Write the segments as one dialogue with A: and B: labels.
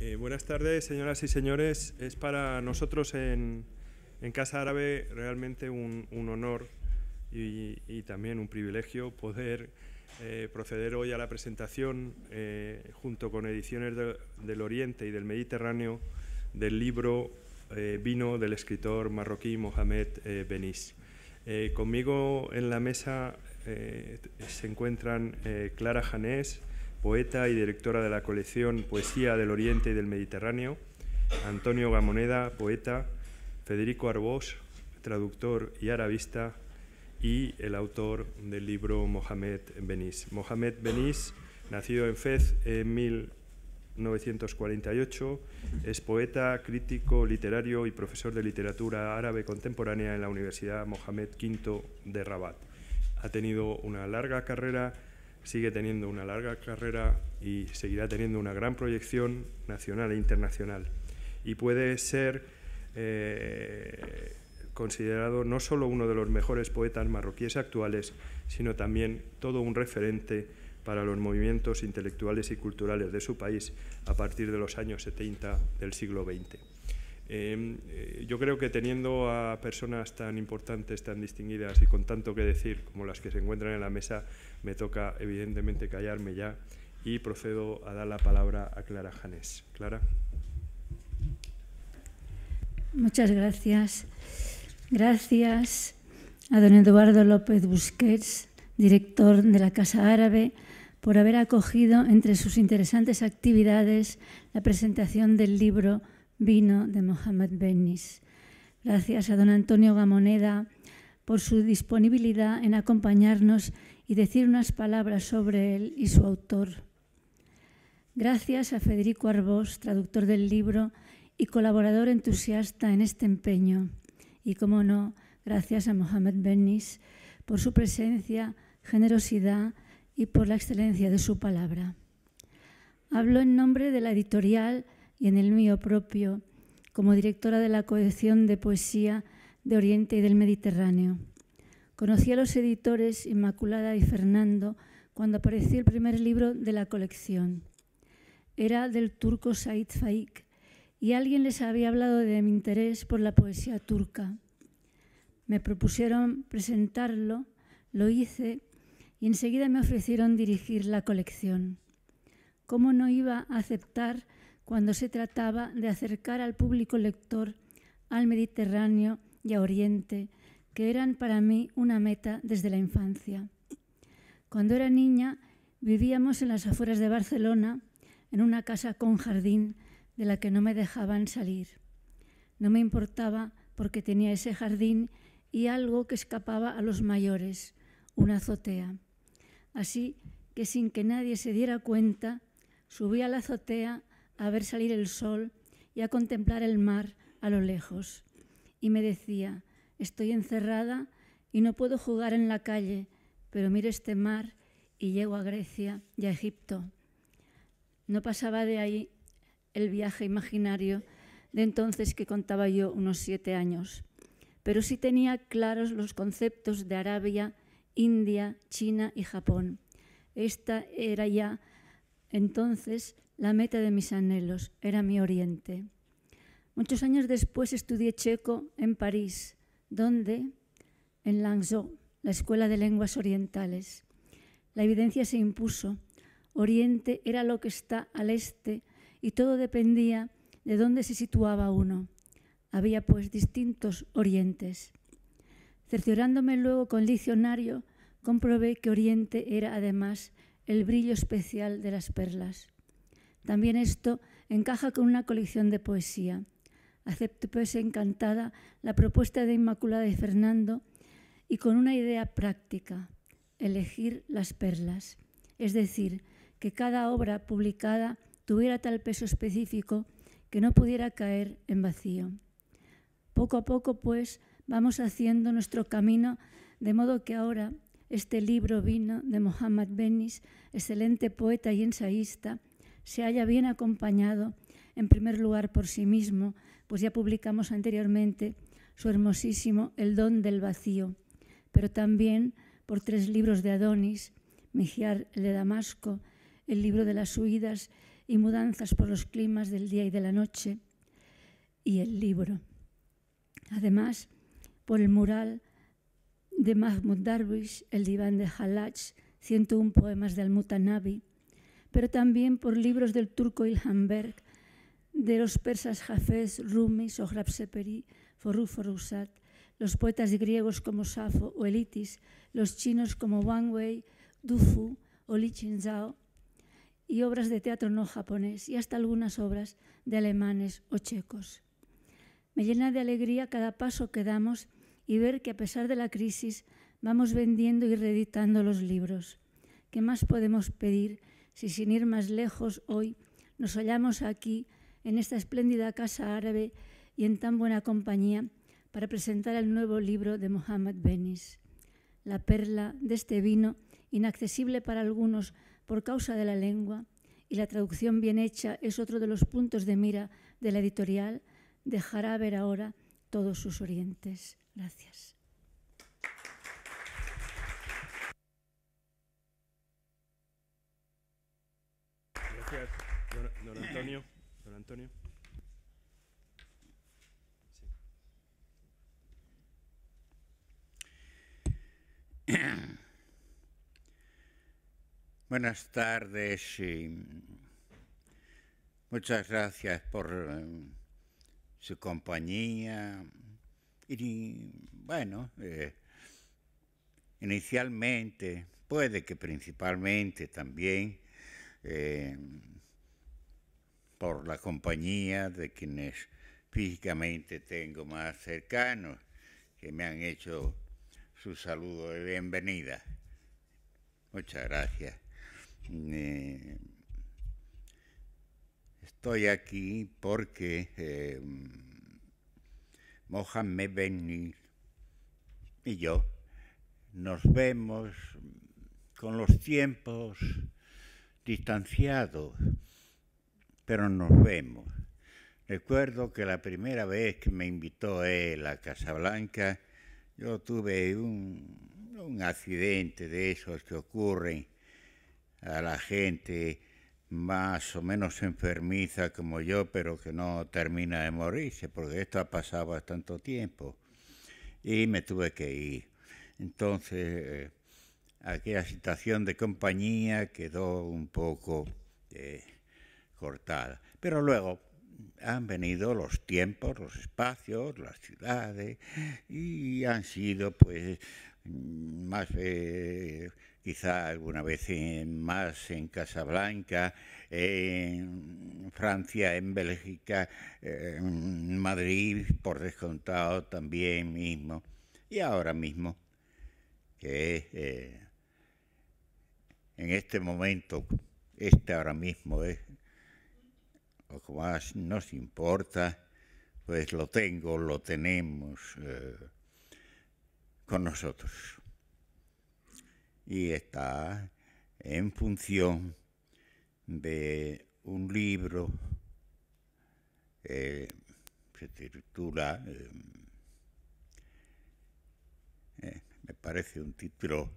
A: Eh, buenas tardes, señoras y señores. Es para nosotros en, Casa Árabe realmente un, honor y, también un privilegio poder eh, proceder hoy a la presentación eh, junto con Ediciones del Oriente y del Mediterráneo del libro Vino del escritor marroquí Mohamed Benis. conmigo en la mesa se encuentran Clara Janés, poeta y directora de la colección Poesía del Oriente y del Mediterráneo, Antonio Gamoneda, poeta, Federico Arbós, traductor y arabista, y el autor del libro Mohamed Benís. Mohamed Benís, nacido en Fez en 1948, es poeta, crítico, literario y profesor de literatura árabe contemporánea en la Universidad Mohamed V de Rabat. Ha tenido una larga carrera sigue teniendo una larga carrera y seguirá teniendo una gran proyección nacional e internacional. Y puede ser eh, considerado no solo uno de los mejores poetas marroquíes actuales, sino también todo un referente para los movimientos intelectuales y culturales de su país a partir de los años 70 del siglo XX. Em, eh, yo creo que teniendo a personas tan importantes, tan distinguidas y con tanto que decir como las que se encuentran en la mesa, me toca evidentemente callarme ya y procedo a dar la palabra a Clara Janés. Clara.
B: Muchas gracias. Gracias a don Eduardo López Busquets, director de la Casa Árabe, por haber acogido entre sus interesantes actividades la presentación del libro Vino de Mohamed Benis. Gracias a don Antonio Gamoneda por su disponibilidad en acompañarnos y decir unas palabras sobre él y su autor. Gracias a Federico Arbós, traductor del libro y colaborador entusiasta en este empeño. Y, como no, gracias a Mohamed Benis por su presencia, generosidad y por la excelencia de su palabra. Hablo en nombre de la editorial y en el mío propio, como directora de la colección de poesía de Oriente y del Mediterráneo. Conocí a los editores Inmaculada y Fernando cuando apareció el primer libro de la colección. Era del turco Said Faik y alguien les había hablado de mi interés por la poesía turca. Me propusieron presentarlo, lo hice y enseguida me ofrecieron dirigir la colección. ¿Cómo no iba a aceptar cuando se trataba de acercar al público lector al Mediterráneo y a Oriente? que eran para mí una meta desde la infancia. Cuando era niña vivíamos en las afueras de Barcelona, en una casa con jardín de la que no me dejaban salir. No me importaba porque tenía ese jardín y algo que escapaba a los mayores, una azotea. Así que sin que nadie se diera cuenta, subí a la azotea a ver salir el sol y a contemplar el mar a lo lejos. Y me decía, Estoy encerrada y no puedo jugar en la calle, pero miro este mar y llego a Grecia y a Egipto. No pasaba de ahí el viaje imaginario de entonces que contaba yo unos siete años, pero sí tenía claros los conceptos de Arabia, India, China y Japón. Esta era ya entonces la meta de mis anhelos, era mi oriente. Muchos años después estudié checo en París donde, en Langzhou, la Escuela de Lenguas Orientales, la evidencia se impuso. Oriente era lo que está al este y todo dependía de dónde se situaba uno. Había pues distintos orientes. Cerciorándome luego con el diccionario, comprobé que Oriente era además el brillo especial de las perlas. También esto encaja con una colección de poesía acepto pues encantada la propuesta de Inmaculada de Fernando y con una idea práctica, elegir las perlas, es decir, que cada obra publicada tuviera tal peso específico que no pudiera caer en vacío. Poco a poco, pues, vamos haciendo nuestro camino, de modo que ahora este libro vino de Mohammad Benis, excelente poeta y ensayista, se haya bien acompañado en primer lugar por sí mismo, pues ya publicamos anteriormente su hermosísimo El don del vacío, pero también por tres libros de Adonis, Mijiar de Damasco, el libro de las huidas y mudanzas por los climas del día y de la noche, y el libro. Además, por el mural de Mahmoud Darwish, El diván de Halach, 101 poemas de Al-Mutanabi, pero también por libros del turco Ilhamberg de los persas Jafés, Rumi, o Forú, Forusat, los poetas griegos como Safo o Elitis, los chinos como Wang Wei, Dufu o Li Qingzhao, y obras de teatro no japonés y hasta algunas obras de alemanes o checos. Me llena de alegría cada paso que damos y ver que a pesar de la crisis vamos vendiendo y reeditando los libros. ¿Qué más podemos pedir si sin ir más lejos hoy nos hallamos aquí en esta espléndida casa árabe y en tan buena compañía para presentar el nuevo libro de Mohamed Benis, la perla de este vino inaccesible para algunos por causa de la lengua, y la traducción bien hecha es otro de los puntos de mira de la editorial, dejará ver ahora todos sus orientes. Gracias.
A: Antonio. Antonio.
C: Buenas tardes y muchas gracias por eh, su compañía. Y bueno, eh, inicialmente, puede que principalmente también, eh, por la compañía de quienes físicamente tengo más cercanos, que me han hecho su saludo de bienvenida. Muchas gracias. Eh, estoy aquí porque eh, Mohamed Benny y yo nos vemos con los tiempos distanciados pero nos vemos. Recuerdo que la primera vez que me invitó él a Casablanca, yo tuve un, accidente de esos que ocurren a la gente más o menos enfermiza como yo, pero que no termina de morirse, porque esto ha pasado tanto tiempo. Y me tuve que ir. Entonces, eh, aquella situación de compañía quedó un poco... Eh, cortada. Pero luego han venido los tiempos, los espacios, las ciudades y han sido pues más eh, quizá alguna vez más en Casablanca, en Francia, en Bélgica, en Madrid, por descontado también mismo, y ahora mismo, que eh, en este momento, este ahora mismo es lo que más nos importa, pues lo tengo, lo tenemos eh, con nosotros. Y está en función de un libro que eh, se titula, eh, me parece un título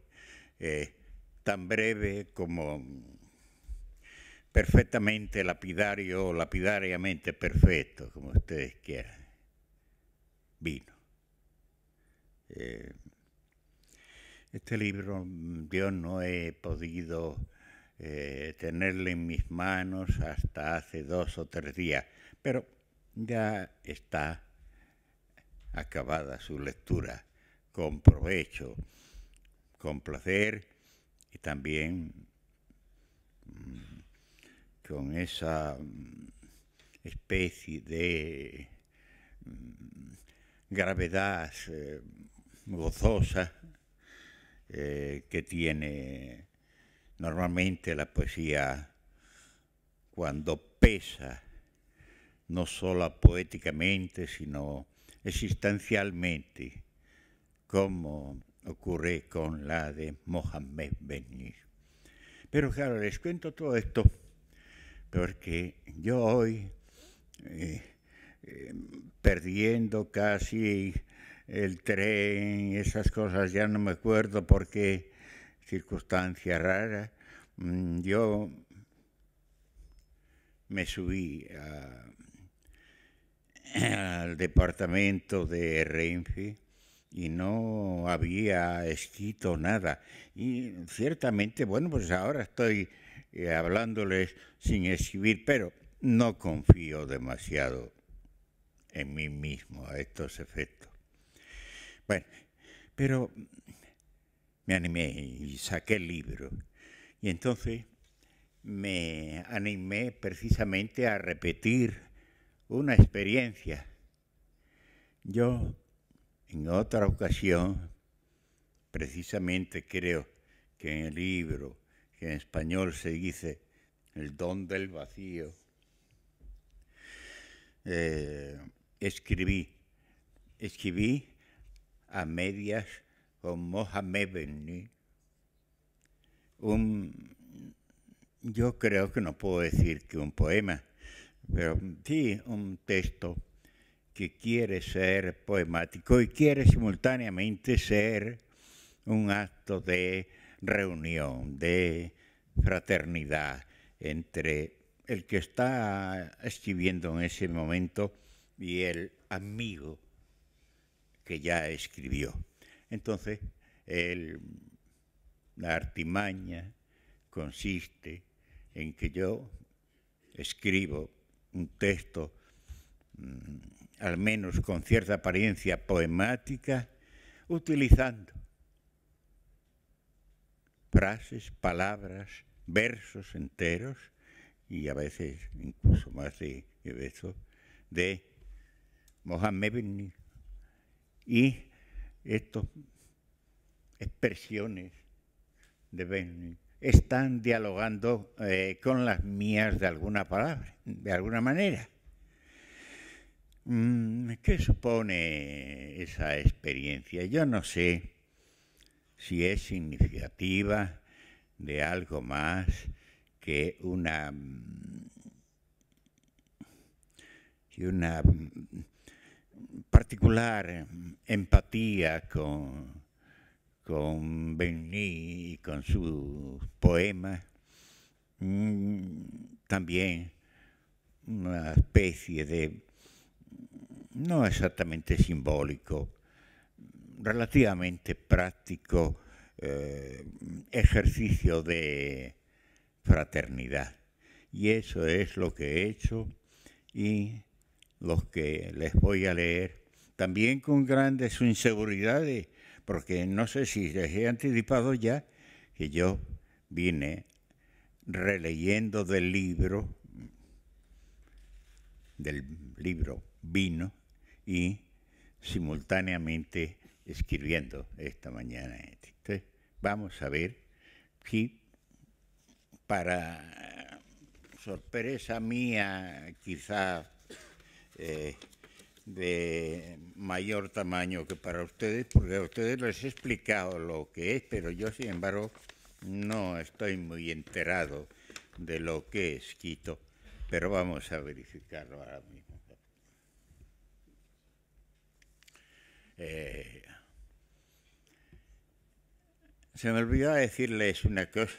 C: tan breve como perfectamente lapidario lapidariamente perfecto, como ustedes quieran. Vino. Eh, este libro mm, yo no he podido tenerle eh, tenerlo en mis manos hasta hace dos o tres días, pero ya está acabada su lectura con provecho, con placer y también mm, con esa mm, especie de mm, gravedad eh, gozosa eh, que tiene normalmente la poesía cuando pesa, no solo poéticamente, sino existencialmente, como ocurre con la de Mohamed Bennis. Pero claro, les cuento todo esto porque yo hoy, eh, eh, perdiendo casi el tren, esas cosas ya no me acuerdo por qué, circunstancia rara, mm, yo me subí al departamento de Renfe y no había escrito nada. Y ciertamente, bueno, pues ahora estoy eh, hablándoles sin escribir, pero no confío demasiado en mí mismo a estos efectos. Bueno, pero me animé y saqué el libro. Y entonces me animé precisamente a repetir una experiencia. Yo en otra ocasión, precisamente creo que en el libro que en español se dice el don del vacío, eh, escribí, escribí a medias con Mohamed Benni, un, yo creo que no puedo decir que un poema, pero sí un texto que quiere ser poemático y quiere simultáneamente ser un acto de reunión, de fraternidad entre el que está escribiendo en ese momento y el amigo que ya escribió. Entonces, la artimaña consiste en que yo escribo un texto mm, al menos con cierta apariencia poemática, utilizando frases, palabras, versos enteros y a veces incluso más de, de eso, de Mohammed bin y estas expresiones de Benny están dialogando eh, con las mías de alguna palabra, de alguna manera. Mm, ¿Qué supone esa experiencia? Yo no sé si es significativa de algo más que una, mm, una mm, particular empatía con, con Benny y con sus poemas, mm, también una especie de, no exactamente simbólico, relativamente práctico eh, ejercicio de fraternidad. Y eso es lo que he hecho y lo que les voy a leer, también con grandes inseguridades, porque no sé si les he anticipado ya que yo vine releyendo del libro, del libro vino, y simultáneamente escribiendo esta mañana. Entonces, vamos a ver si para sorpresa mía, quizá eh, de mayor tamaño que para ustedes, porque a ustedes les he explicado lo que es, pero yo, sin embargo, no estoy muy enterado de lo que es Quito, pero vamos a verificarlo ahora mismo. Eh, se me olvidó decirles una cosa.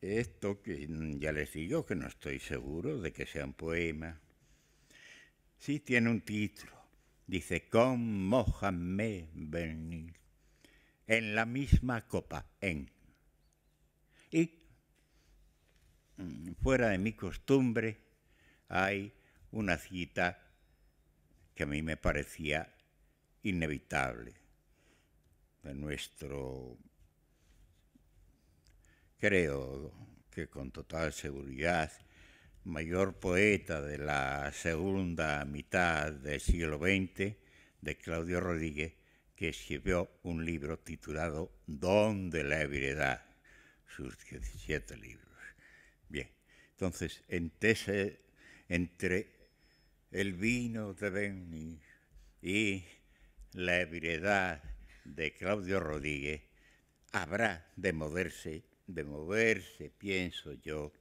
C: Esto que ya les digo que no estoy seguro de que sea un poema. Sí tiene un título. Dice, con Mohamed Benil. En la misma copa, en. Y mm, fuera de mi costumbre, hay una cita que a mí me parecía inevitable nuestro, creo que con total seguridad, mayor poeta de la segunda mitad del siglo XX, de Claudio Rodríguez, que escribió un libro titulado Don de la ebriedad, sus 17 libros. Bien, entonces, entre, entre el vino de Benny y la ebriedad de Claudio Rodríguez habrá de moverse, de moverse, pienso yo,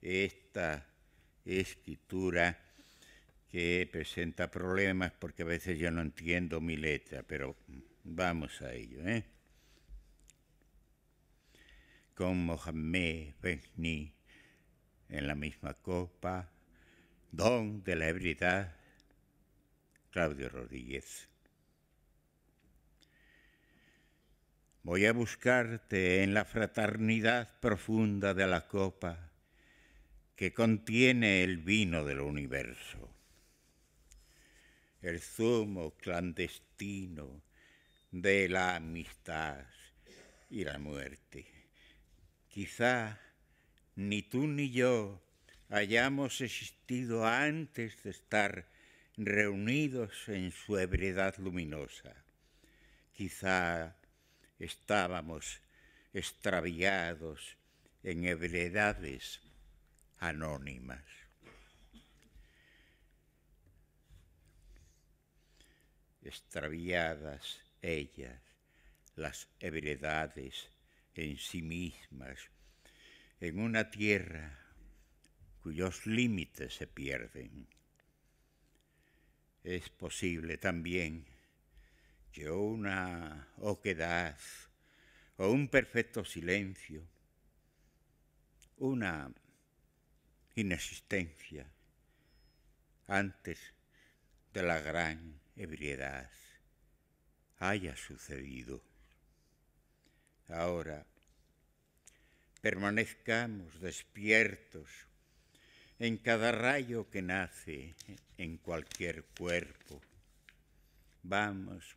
C: esta escritura que presenta problemas porque a veces yo no entiendo mi letra, pero vamos a ello. ¿eh? Con Mohamed Benni en la misma copa, don de la ebriedad, Claudio Rodríguez. Voy a buscarte en la fraternidad profunda de la copa que contiene el vino del universo. El zumo clandestino de la amistad y la muerte. Quizá ni tú ni yo hayamos existido antes de estar reunidos en su ebriedad luminosa. Quizá estábamos extraviados en ebriedades anónimas. Extraviadas ellas, las ebriedades en sí mismas, en una tierra cuyos límites se pierden. Es posible también una oquedad o un perfecto silencio, una inexistencia antes de la gran ebriedad haya sucedido. Ahora, permanezcamos despiertos en cada rayo que nace en cualquier cuerpo. Vamos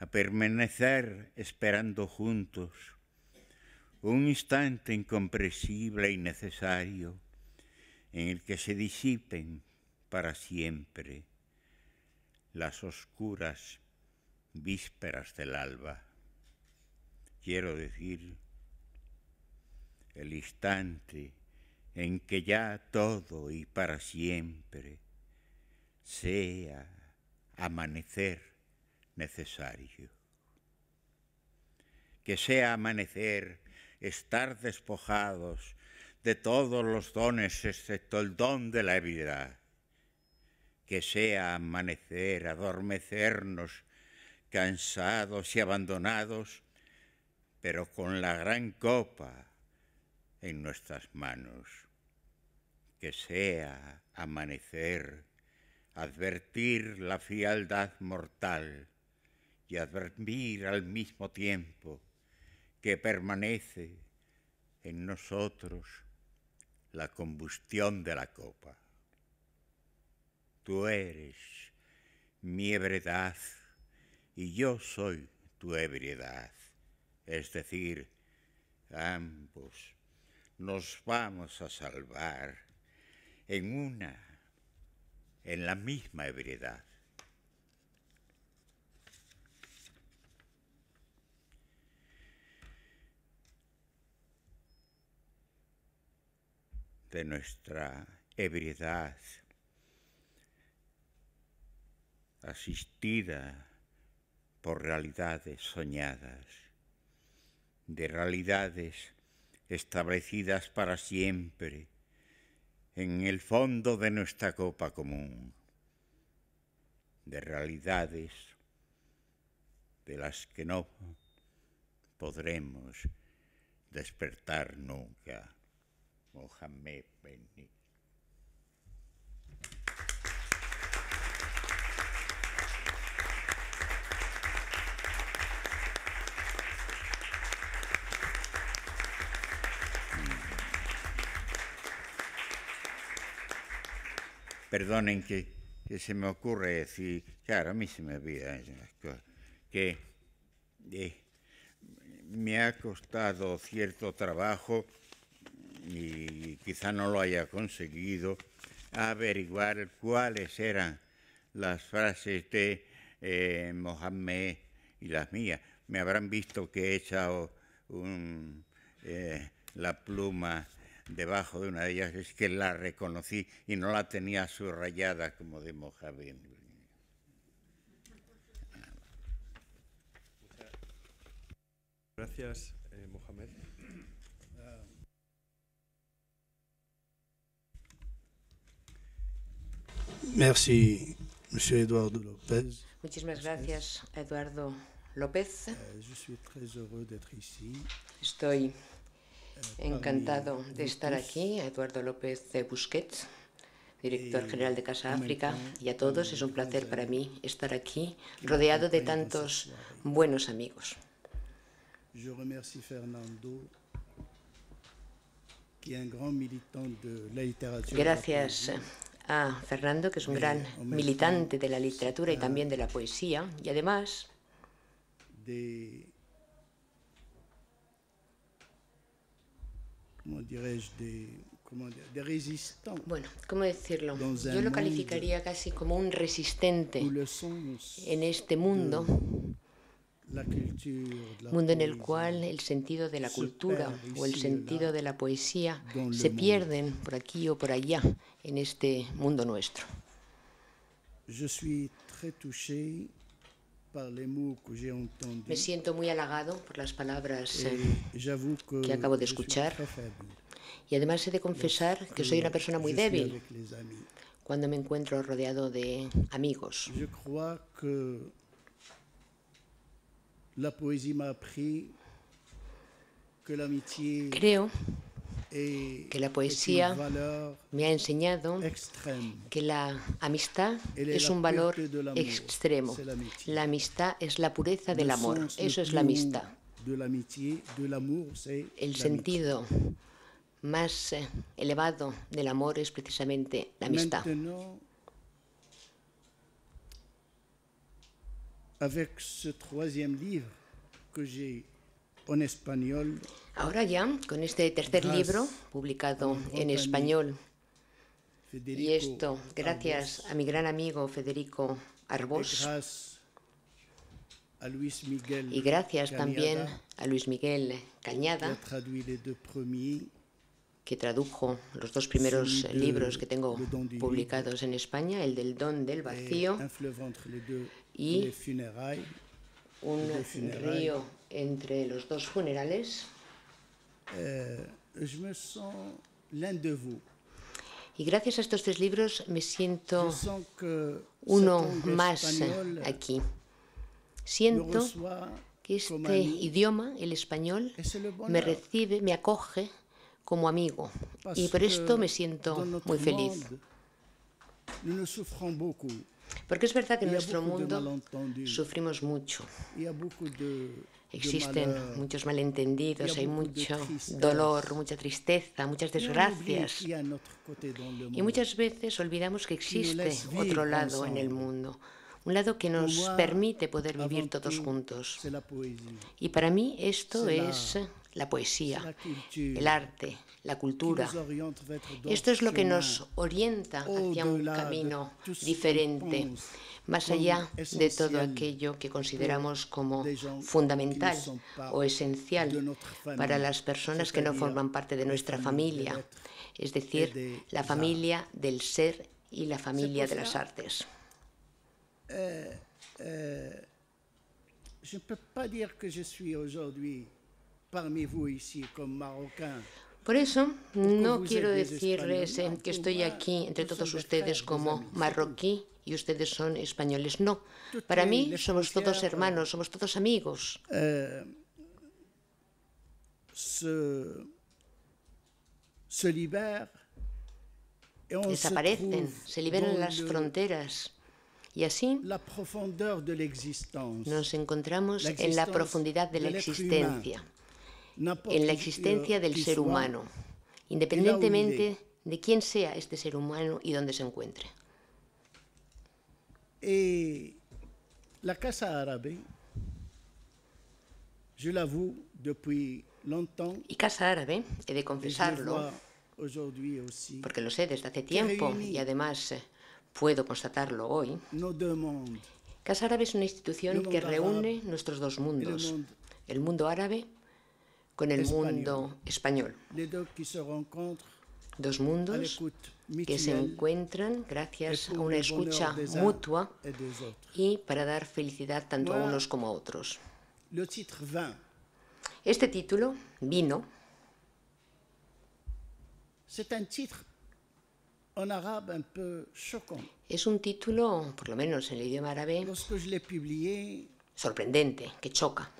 C: a permanecer esperando juntos un instante incomprensible y necesario en el que se disipen para siempre las oscuras vísperas del alba. Quiero decir, el instante en que ya todo y para siempre sea amanecer necesario. Que sea amanecer, estar despojados de todos los dones excepto el don de la vida. Que sea amanecer, adormecernos, cansados y abandonados, pero con la gran copa en nuestras manos. Que sea amanecer, advertir la fialdad mortal y advertir al mismo tiempo que permanece en nosotros la combustión de la copa. Tú eres mi ebriedad y yo soy tu ebriedad. Es decir, ambos nos vamos a salvar en una, en la misma ebriedad. de nuestra ebriedad asistida por realidades soñadas, de realidades establecidas para siempre en el fondo de nuestra copa común, de realidades de las que no podremos despertar nunca. Mohamed Benni. Perdonen que, se me ocurre decir, claro, a mí se me olvidan que eh, me ha costado cierto trabajo y quizá no lo haya conseguido, averiguar cuáles eran las frases de eh, Mohamed y las mías. Me habrán visto que he echado eh, la pluma debajo de una de ellas, es que la reconocí y no la tenía subrayada como de Mohamed.
A: Gracias.
D: Merci, Eduardo López.
E: Muchísimas gracias, Eduardo López. Eh, Estoy eh, encantado de estar aquí, Eduardo López de Busquets, director eh, general de Casa África, y a todos es un placer para mí estar aquí rodeado de tantos buenos amigos.
D: Gracias
E: Fernando, que es un gran militante de la literatura y también de la poesía, y además bueno, ¿cómo decirlo? Yo lo calificaría casi como un resistente en este mundo mundo en el cual el sentido de la cultura o el sentido de la poesía se pierden por aquí o por allá en este mundo nuestro. Me siento muy halagado por las palabras eh, que acabo de escuchar y además he de confesar que soy una persona muy débil cuando me encuentro rodeado de amigos.
D: Creo que la poesía
E: me ha enseñado que la amistad es un valor extremo. La amistad es la pureza del amor. Eso es la amistad. El sentido más eh, elevado del amor es precisamente la amistad. en Ahora ya, con este tercer libro publicado en español, y esto gracias a mi gran amigo Federico Arbós
D: y gracias también
E: a Luis Miguel Cañada, que tradujo los dos primeros libros que tengo publicados en España, el del don del vacío y un río entre los dos funerales. Eh, y gracias a estos tres libros me siento uno más aquí. Siento que este idioma, el español, me recibe, me acoge como amigo. Y por esto me siento muy feliz. Porque es verdad que en nuestro mundo sufrimos mucho. Existen muchos malentendidos, hay mucho dolor, mucha tristeza, muchas desgracias. Y muchas veces olvidamos que existe otro lado en el mundo, un lado que nos permite poder vivir todos juntos. Y para mí esto es la poesía, el arte, la cultura.
D: Esto es lo que nos
E: orienta hacia un camino diferente, más allá de todo aquello que consideramos como fundamental o esencial para las personas que no forman parte de nuestra familia, es decir, la familia del ser y la familia de las artes.
D: que
E: por eso no quiero decirles eh, que estoy aquí entre todos ustedes como marroquí y ustedes son españoles. No, para mí somos todos hermanos, somos todos amigos. Euh,
D: Desaparecen, se liberan las
E: fronteras. Y así nos encontramos en la profundidad de la existencia en la existencia del ser humano, independientemente de quién sea este ser humano y dónde se encuentre. Y eh,
D: la Casa Árabe, je l'avoue, depuis
E: longtemps. Y Casa Árabe, he de confesarlo, porque lo sé desde hace tiempo y además eh, puedo constatarlo hoy. Casa Árabe es una institución que reúne nuestros dos mundos, el mundo árabe con el mundo español. Dos mundos que se encuentran gracias a una escucha mutua y para dar felicidad tanto a unos como a otros. Este título, Vino, es un título, por lo menos en el idioma árabe, sorprendente, que choca.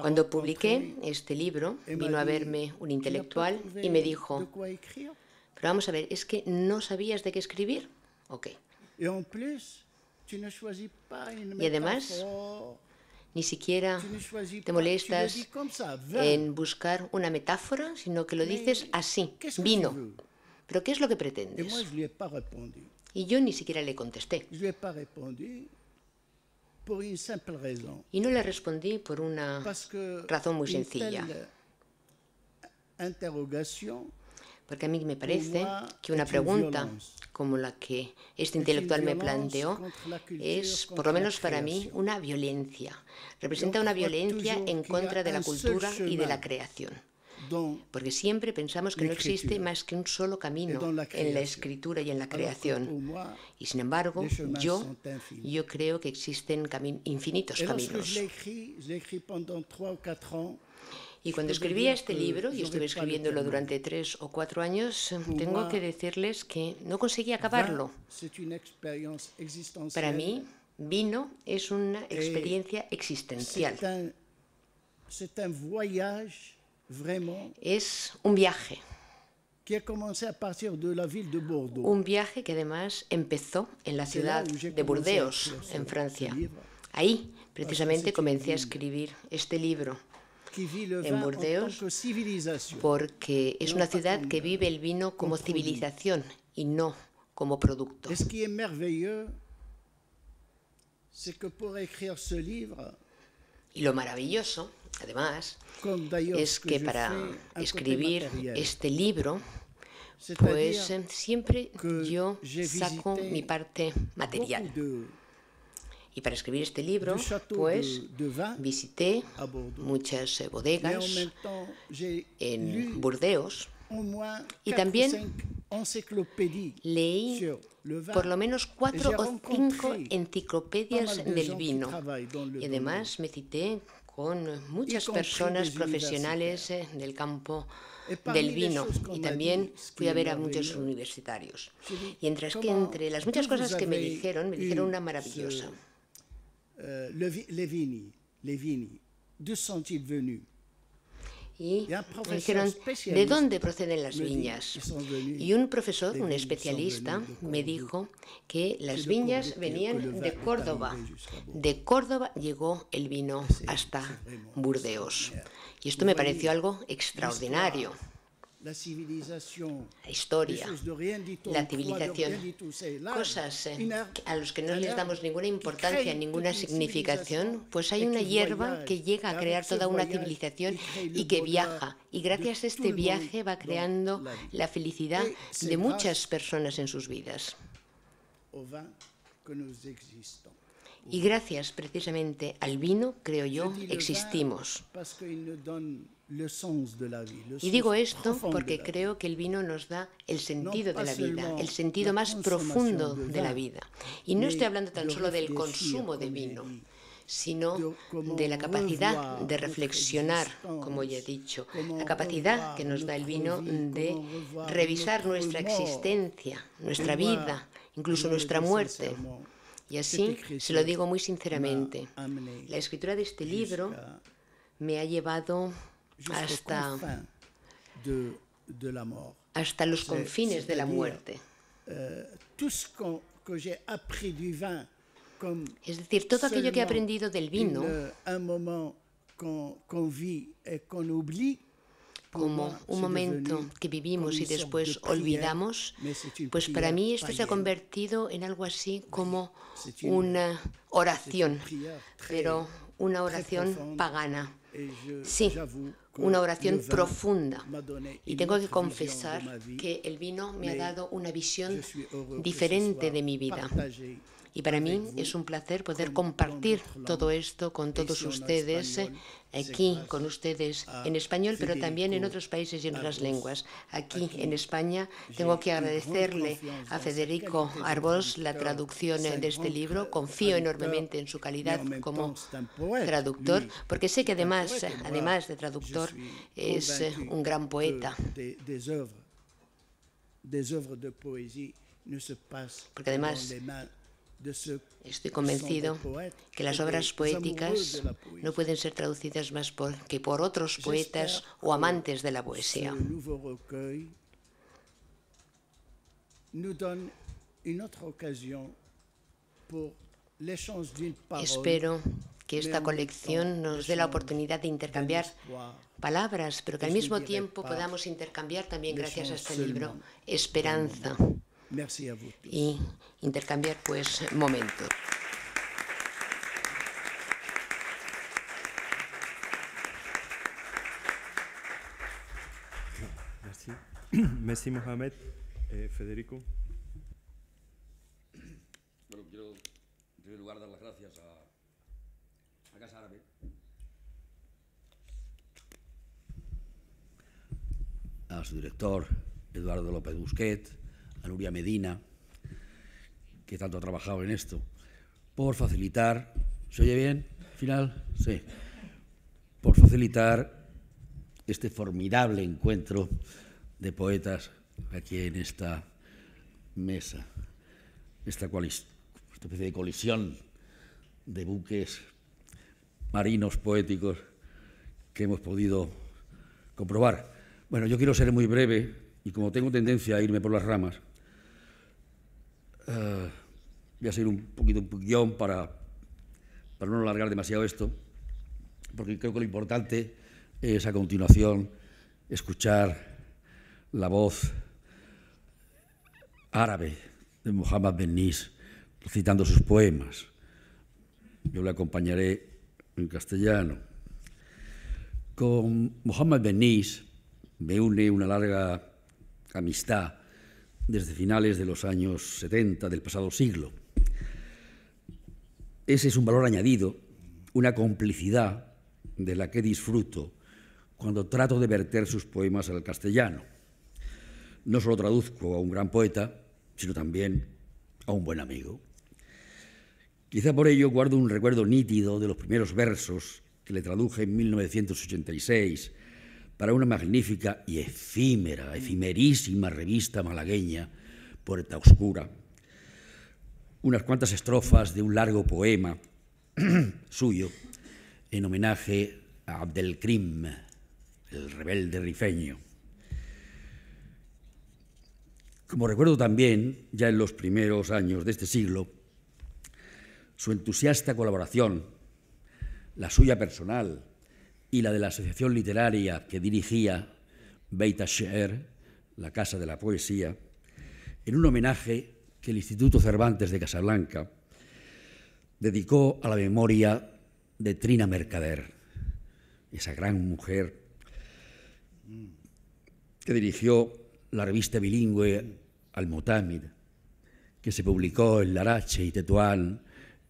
D: Cuando publiqué
E: este libro, vino a verme un intelectual y me dijo, pero vamos a ver, es que no sabías de qué escribir. Ok.
D: Y además,
E: ni siquiera
D: te molestas en
E: buscar una metáfora, sino que lo dices así, vino. ¿Pero qué es lo que pretendes? Y yo ni siquiera le contesté. Y no le respondí por una
D: razón muy sencilla. Porque a mí
E: me parece que una pregunta como la que este intelectual me planteó es, por lo menos para mí, una violencia. Representa una violencia en contra de la cultura y de la creación porque siempre pensamos que no existe más que un solo camino en la escritura y en la creación. Y sin embargo, yo, yo creo que existen infinitos caminos. Y cuando escribía este libro, y estuve escribiéndolo durante tres o cuatro años, tengo que decirles que no conseguí acabarlo. Para mí, vino es una experiencia existencial.
D: Es un viaje
E: es un viaje. Un viaje que además empezó en la ciudad de Burdeos, en Francia. Ahí, precisamente, comencé a escribir este libro
D: en Burdeos porque es una ciudad que vive el vino como civilización
E: y no como producto. Y lo maravilloso además, es que para escribir este libro, pues em, siempre yo saco mi parte material. Y para escribir este libro, pues visité muchas eh, bodegas en Burdeos y también leí por lo menos cuatro o cinco enciclopedias del vino. Y además me cité con muchas personas profesionales eh, del campo del vino y también fui a ver a muchos universitarios. Mientras que entre las muchas cosas que me dijeron, me dijeron una maravillosa.
D: Eh, Levini, Levini, d'où sont
E: y me dijeron de dónde proceden las viñas. Y un profesor, un especialista, me dijo que las viñas venían de Córdoba. De Córdoba llegó el vino hasta Burdeos. Y esto me pareció algo extraordinario
D: la
E: historia, la civilización, cosas eh, a las que no les damos ninguna importancia, ninguna significación, pues hay una hierba que llega a crear toda una civilización y que viaja. Y gracias a este viaje va creando la felicidad de muchas personas en sus vidas. Y gracias precisamente al vino, creo yo, existimos.
D: Y digo esto porque
E: creo que el vino nos da el sentido de la vida, el sentido más profundo de la vida. Y no estoy hablando tan solo del consumo de vino, sino de la capacidad de reflexionar, como ya he dicho, la capacidad que nos da el vino de revisar nuestra existencia, nuestra vida, incluso nuestra muerte. Y así, se lo digo muy sinceramente, la escritura de este libro me ha llevado
D: hasta, los confines de la muerte. Es decir, todo aquello que he aprendido del vino, como un momento que vivimos y después olvidamos,
E: pues para mí esto se ha convertido en algo así como una oración, pero una oración pagana Sí, una oración profunda. Y tengo que confesar que el vino me ha dado una visión diferente de mi vida. Y para mí es un placer poder compartir todo esto con todos ustedes eh, aquí con ustedes ah, en español, pero también en otros países y en otras lenguas. Aquí en España tengo que agradecerle a Federico Arbós la traducción de este libro. Confío enormemente en su calidad como traductor, porque sé que además, además de traductor, es eh, un gran poeta. Porque además Estoy convencido que las obras poéticas no pueden ser traducidas más que por otros poetas este o amantes de la poesía. Espero que esta colección nos dé la oportunidad de intercambiar palabras, pero que al este mismo tiempo podamos intercambiar también, gracias a este libro, esperanza y intercambiar pues momentos.
A: Merci. Messi Mohamed. Eh, Federico.
F: Bueno, quiero en primer lugar dar las gracias a, a Casa Árabe. A su director, Eduardo López Busquet, a Medina, que tanto ha trabajado en esto, por facilitar, ¿se oye bien? Final, sí, por facilitar este formidable encuentro de poetas aquí en esta mesa, esta, esta especie de colisión de buques marinos poéticos que hemos podido comprobar. Bueno, yo quiero ser muy breve y como tengo tendencia a irme por las ramas, eh, voy a seguir un poquito un guión para, no alargar demasiado esto, porque creo que lo importante es a continuación escuchar la voz árabe de Muhammad Nis citando sus poemas. Yo le acompañaré en castellano. Con Muhammad Nis me une una larga amistad desde finales de los años 70 del pasado siglo. Ese es un valor añadido, una complicidad de la que disfruto cuando trato de verter sus poemas al castellano. No solo traduzco a un gran poeta, sino también a un buen amigo. Quizá por ello guardo un recuerdo nítido de los primeros versos que le traduje en 1986 para una magnífica y efímera, efimerísima revista malagueña, Puerta Oscura, unas cuantas estrofas de un largo poema suyo en homenaje a Abdelkrim, el rebelde rifeño. Como recuerdo también, ya en los primeros años de este siglo, su entusiasta colaboración, la suya personal y la de la asociación literaria que dirigía Beit Asher, la Casa de la Poesía, en un homenaje que el Instituto Cervantes de Casablanca dedicó a la memoria de Trina Mercader, esa gran mujer que dirigió la revista bilingüe Al-Mutamid, que se publicó en Larache y Tetuán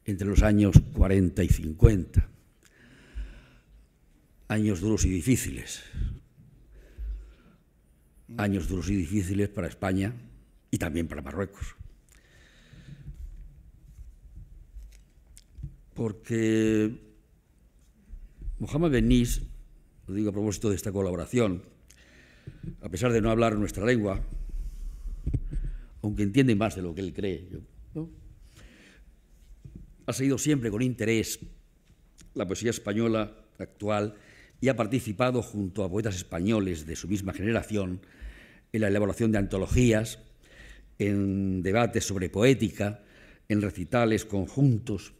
F: entre los años 40 y 50 años duros y difíciles. Años duros y difíciles para España y también para Marruecos. Porque Mohamed Benís, lo digo a propósito de esta colaboración, a pesar de no hablar nuestra lengua, aunque entiende más de lo que él cree, ha seguido siempre con interés la poesía española actual y ha participado junto a poetas españoles de su misma generación en la elaboración de antologías, en debates sobre poética, en recitales conjuntos,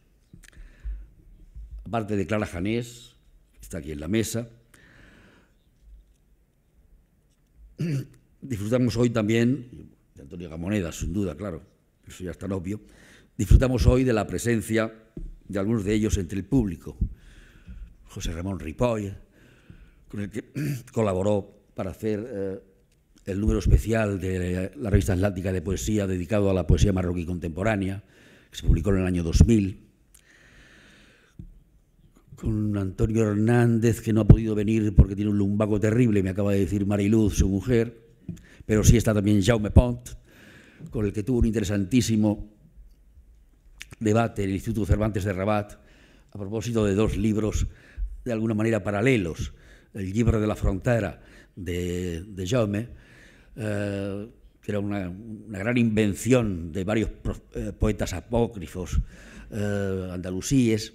F: aparte de Clara Janés, que está aquí en la mesa. Disfrutamos hoy también, de Antonio Gamoneda, sin duda, claro, eso ya es tan obvio, disfrutamos hoy de la presencia de algunos de ellos entre el público. José Ramón Ripoll, con el que colaboró para hacer eh, el número especial de la revista Atlántica de Poesía dedicado a la poesía marroquí contemporánea, que se publicó en el año 2000, con Antonio Hernández, que no ha podido venir porque tiene un lumbago terrible, me acaba de decir Mariluz, su mujer, pero sí está también Jaume Pont, con el que tuvo un interesantísimo debate en el Instituto Cervantes de Rabat a propósito de dos libros de alguna manera paralelos el libro de la frontera de, de Jaume, eh, que era una, gran invención de varios eh, poetas apócrifos eh, andalusíes,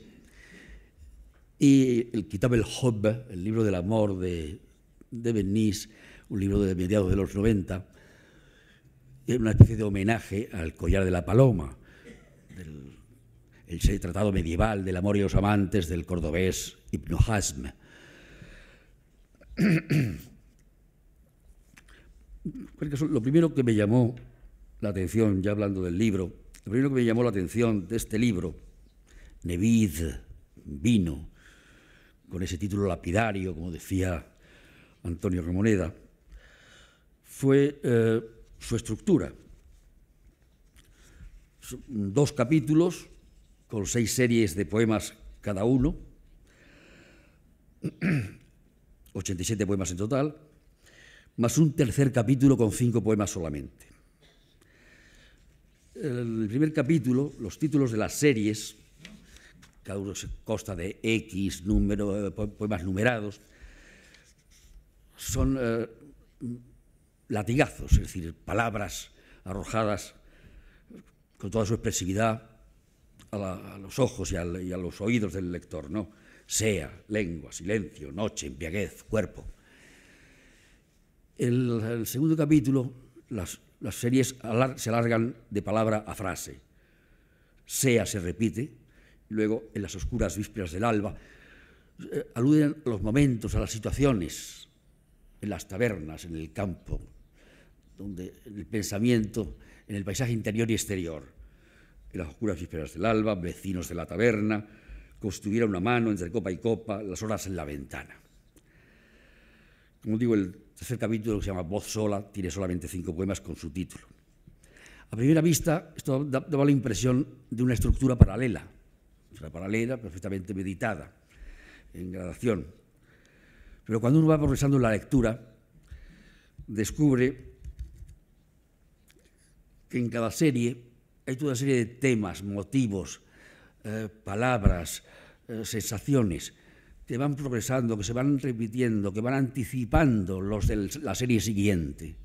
F: y el Kitab el Hob, el libro del amor de, de un libro de mediados de los 90, una especie de homenaje al collar de la paloma, el tratado medieval del amor y los amantes del cordobés Ibn Hazm. lo primero que me llamó la atención, ya hablando del libro, lo primero que me llamó la atención de este libro, Nevid, vino, con ese título lapidario, como decía Antonio Ramoneda, fue eh, su estructura. Dos capítulos con seis series de poemas cada uno. 87 poemas en total, más un tercer capítulo con cinco poemas solamente. El primer capítulo, los títulos de las series, cada uno consta de X número, eh, poemas numerados, son eh, latigazos, es decir, palabras arrojadas con toda su expresividad a, los ojos y a, los oídos del lector, ¿no? sea, lengua, silencio, noche, embriaguez, cuerpo. En el segundo capítulo, las, series se alargan de palabra a frase. Sea se repite, luego en las oscuras vísperas del alba, eh, aluden a los momentos, a las situaciones, en las tabernas, en el campo, donde el pensamiento, en el paisaje interior y exterior, en las oscuras vísperas del alba, vecinos de la taberna, tuviera una mano entre copa y copa, las horas en la ventana. Como digo, el tercer capítulo que se llama Voz sola tiene solamente cinco poemas con su título. A primera vista, esto da la impresión de una estructura paralela, una paralela perfectamente meditada, en gradación. Pero cuando uno va progresando en la lectura, descubre que en cada serie hay toda una serie de temas, motivos, eh, palabras, eh, sensaciones que van progresando, que se van repitiendo, que van anticipando los de la serie siguiente.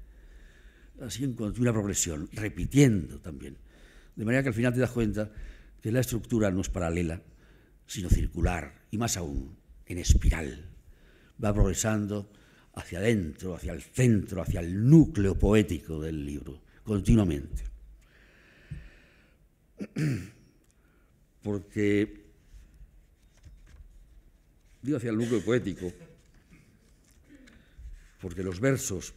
F: Así en continua progresión, repitiendo también. De manera que al final te das cuenta que la estructura no es paralela, sino circular, y más aún, en espiral. Va progresando hacia adentro, hacia el centro, hacia el núcleo poético del libro, continuamente. porque, digo hacia el núcleo poético, porque los versos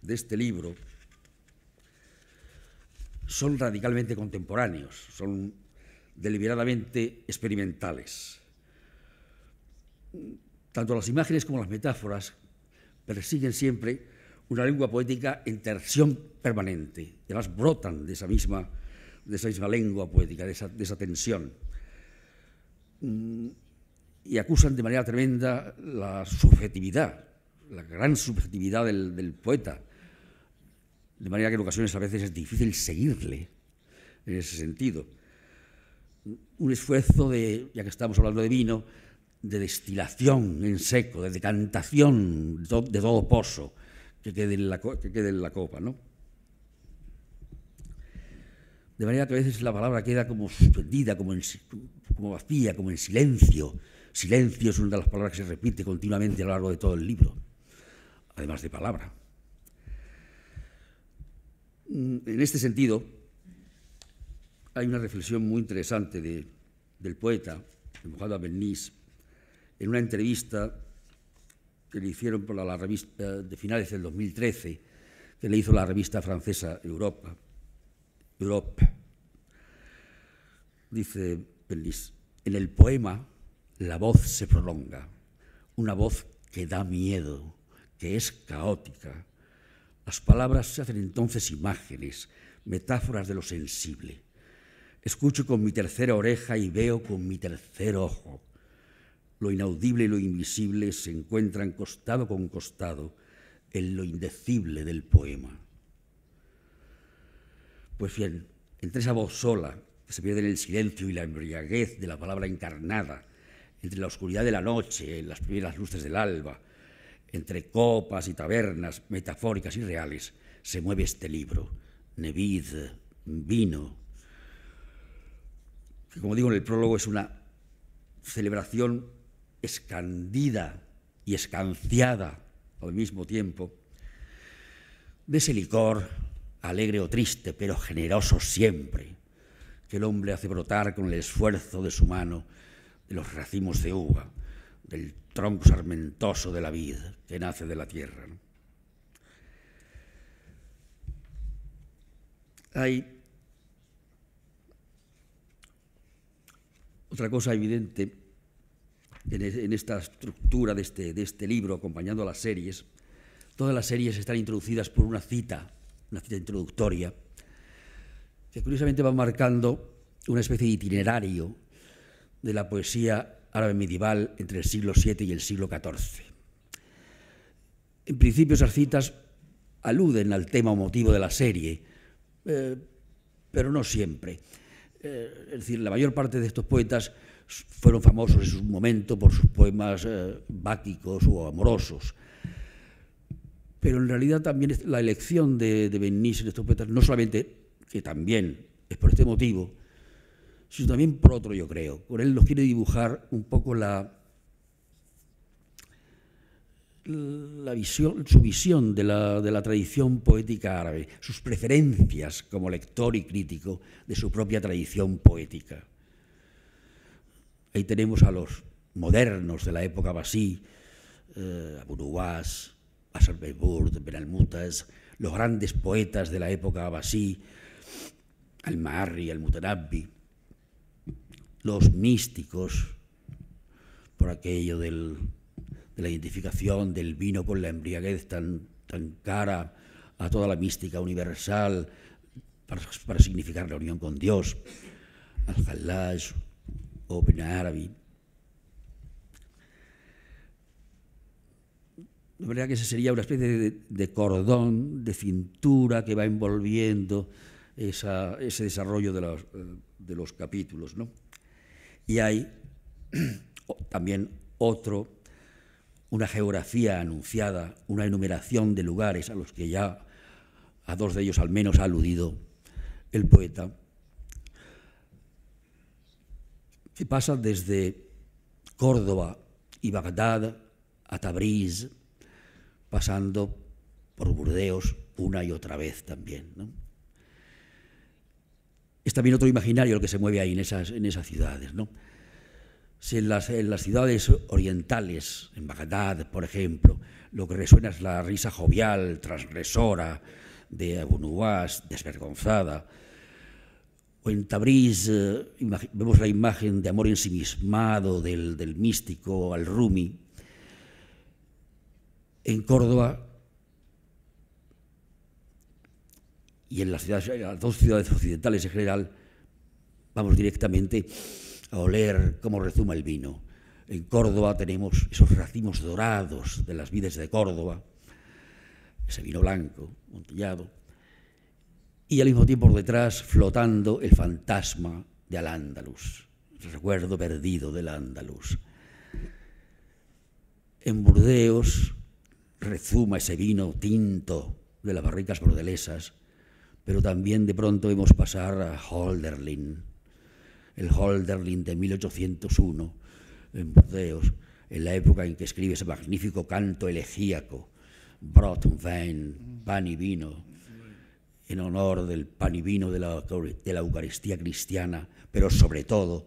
F: de este libro son radicalmente contemporáneos, son deliberadamente experimentales. Tanto las imágenes como las metáforas persiguen siempre una lengua poética en tensión permanente, además las brotan de esa misma de esa misma lengua poética, de esa, tensión. Mm, y acusan de manera tremenda la subjetividad, la gran subjetividad del, poeta, de manera que en ocasiones a veces es difícil seguirle en ese sentido. Un esfuerzo de, ya que estamos hablando de vino, de destilación en seco, de decantación de todo, pozo que quede la, que quede en la copa, ¿no? de manera que a veces la palabra queda como suspendida, como, vacía, como en silencio. Silencio es una de las palabras que se repite continuamente a lo largo de todo el libro, además de palabra. Mm, en este sentido, hay una reflexión muy interesante del poeta, el embajador en una entrevista que le hicieron por la, revista de finales del 2013, que le hizo la revista francesa Europa Europe. Dice Pellis, en el poema la voz se prolonga, una voz que da miedo, que es caótica. Las palabras se hacen entonces imágenes, metáforas de lo sensible. Escucho con mi tercera oreja y veo con mi tercer ojo. Lo inaudible y lo invisible se encuentran costado con costado en lo indecible del poema. Pues bien, entre esa voz sola, que se pierde en el silencio y la embriaguez de la palabra encarnada, entre la oscuridad de la noche, las primeras luces del alba, entre copas y tabernas metafóricas y reales, se mueve este libro, Nevid, vino, que como digo en el prólogo es una celebración escandida y escanciada al mismo tiempo de ese licor alegre o triste, pero generoso siempre, que el hombre hace brotar con el esfuerzo de su mano de los racimos de uva, del tronco sarmentoso de la vid que nace de la tierra. Hay otra cosa evidente en, esta estructura de este, de este libro, acompañando a las series. Todas las series están introducidas por una cita una cita introductoria, que curiosamente va marcando una especie de itinerario de la poesía árabe medieval entre el siglo VII y el siglo XIV. En principio esas citas aluden al tema o motivo de la serie, eh, pero no siempre. Eh, es decir, la mayor parte de estos poetas fueron famosos en su momento por sus poemas eh, báquicos o amorosos pero en realidad también la elección de, de y en estos poetas, no solamente, que también es por este motivo, sino también por otro, yo creo. Con él nos quiere dibujar un poco la, su visión de la, tradición poética árabe, sus preferencias como lector y crítico de su propia tradición poética. Ahí tenemos a los modernos de la época Basí, eh, a Bourouas al Benalmutas, los grandes poetas de la época abasí, al y al mutanabbi los místicos, por aquello de la identificación del vino con la embriaguez tan, tan cara a toda la mística universal para, significar la unión con Dios, Al-Hallaj o Ben Arabi. la verdad que ese sería una especie de, cordón, de cintura que va envolviendo ese desarrollo de los, eh, capítulos. Y hay también otro, una geografía anunciada, una enumeración de lugares a los que ya, a dos de ellos al menos, ha aludido el poeta, que pasa desde Córdoba y Bagdad a Tabriz, pasando por Burdeos una y otra vez también. Es también otro imaginario el que se mueve ahí en esas, en esas ciudades. ¿no? Si en, las, ciudades orientales, en Bagdad, por ejemplo, lo que resuena es la risa jovial, transgresora, de Nuwas, desvergonzada, o en Tabriz eh, vemos la imagen de amor ensimismado del, del místico al-Rumi, en Córdoba y en las, dos ciudades occidentales en general, vamos directamente a oler cómo rezuma el vino. En Córdoba tenemos esos racimos dorados de las vides de Córdoba, ese vino blanco, montillado, y al mismo tiempo por detrás flotando el fantasma de Al-Ándalus, el recuerdo perdido del Ándalus. En Burdeos, rezuma ese vino tinto de las barricas bordelesas, pero también de pronto vemos pasar a Holderlin, el Holderlin de 1801 en Burdeos, en la época en que escribe ese magnífico canto elegíaco, Brot, Wein, pan y vino, en honor del pan y vino de la Eucaristía cristiana, pero sobre todo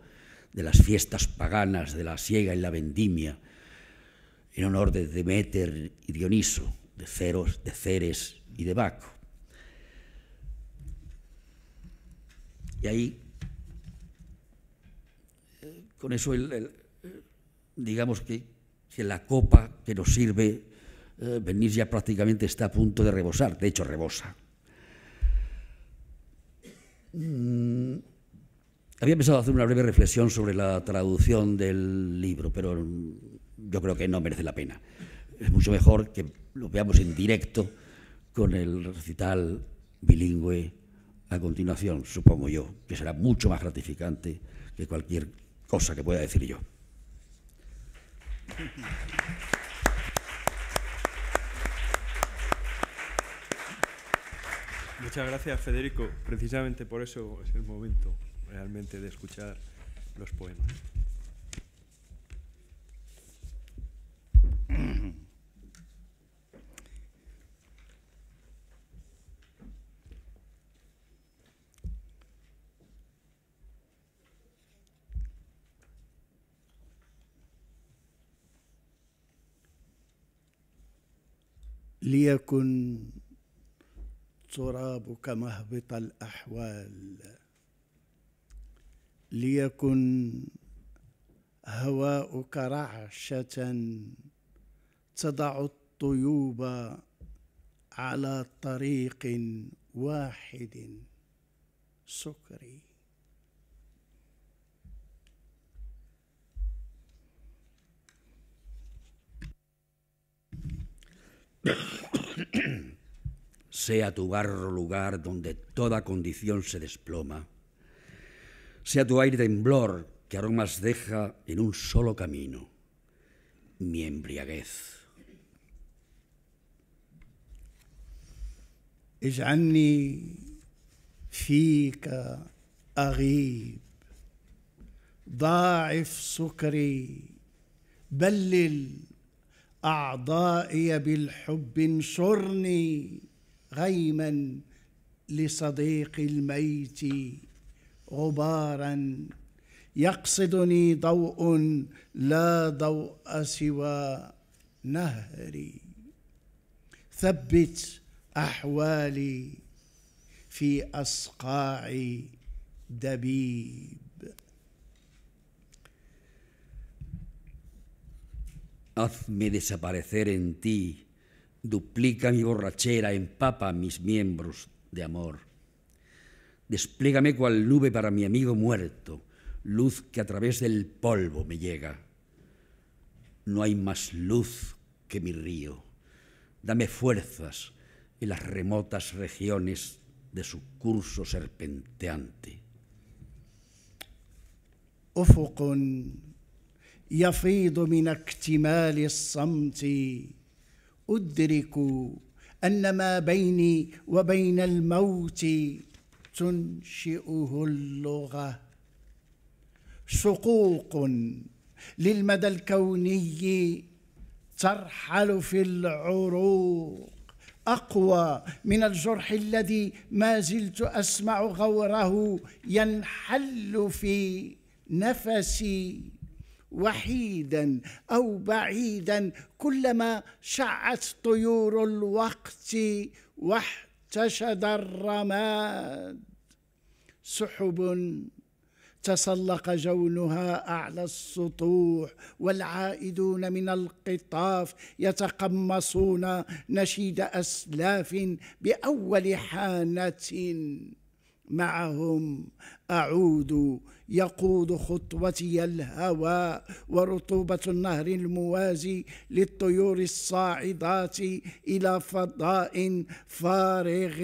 F: de las fiestas paganas de la siega y la vendimia, en honor de Demeter y Dioniso, de Ceros, de Ceres y de Baco. Y ahí, eh, con eso, eh, digamos que, la copa que nos sirve, eh, venir ya prácticamente está a punto de rebosar, de hecho rebosa. Había mm, Había pensado hacer una breve reflexión sobre la traducción del libro, pero mm, yo creo que no merece la pena. Es mucho mejor que lo veamos en directo con el recital bilingüe a continuación, supongo yo, que será mucho más gratificante que cualquier cosa que pueda decir yo.
A: Muchas gracias, Federico. Precisamente por eso es el momento realmente de escuchar los poemas.
D: ليكن ترابك مهبط الاحوال ليكن هواؤك رعشه تضع الطيوب على طريق واحد سكري
F: sea tu barro lugar donde toda condición se desploma, sea tu aire temblor que aromas deja en un solo camino, mi embriaguez.
D: أعضائي بالحب انصرني غيما لصديق الميت غبارا يقصدني ضوء لا ضوء سوى نهري ثبت أحوالي في أصقاع دبيب
F: Hazme desaparecer en ti, duplica mi borrachera, empapa mis miembros de amor. Desplégame cual nube para mi amigo muerto, luz que a través del polvo me llega. No hay más luz que mi río. Dame fuerzas en las remotas regiones de su curso serpenteante.
D: يفيض من اكتمال الصمت أدرك أن ما بيني وبين الموت تنشئه اللغة شقوق للمدى الكوني ترحل في العروق أقوى من الجرح الذي ما زلت أسمع غوره ينحل في نفسي وحيدا او بعيدا كلما شعت طيور الوقت واحتشد الرماد سحب تسلق جونها اعلى السطوح والعائدون من القطاف يتقمصون نشيد اسلاف باول حانه معهم أعود يقود خطوتي الهوى ورطوبة النهر الموازي للطيور الصاعدات إلى فضاء فارغ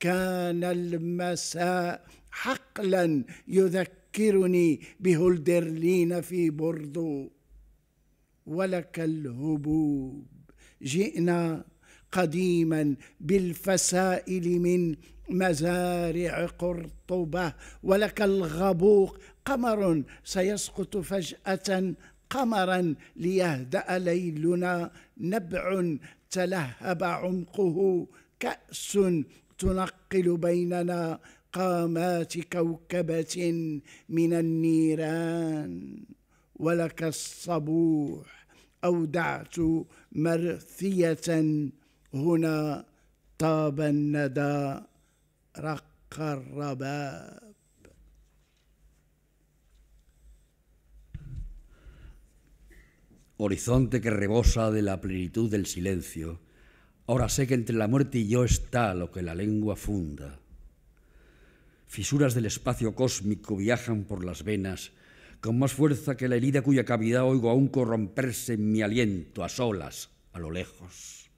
D: كان المساء حقلا يذكرني بهولدرلين في بردو ولك الهبوب جئنا قديما بالفسائل من مزارع قرطبة ولك الغبوق قمر سيسقط فجأة قمرا ليهدأ ليلنا نبع تلهب عمقه كأس تنقل بيننا قامات كوكبة من النيران ولك الصبوح أودعت مرثية هنا طاب الندى
F: Horizonte que rebosa de la plenitud del silencio, ahora sé que entre la muerte y yo está lo que la lengua funda. Fisuras del espacio cósmico viajan por las venas, con más fuerza que la herida cuya cavidad oigo aún corromperse en mi aliento a solas, a lo lejos.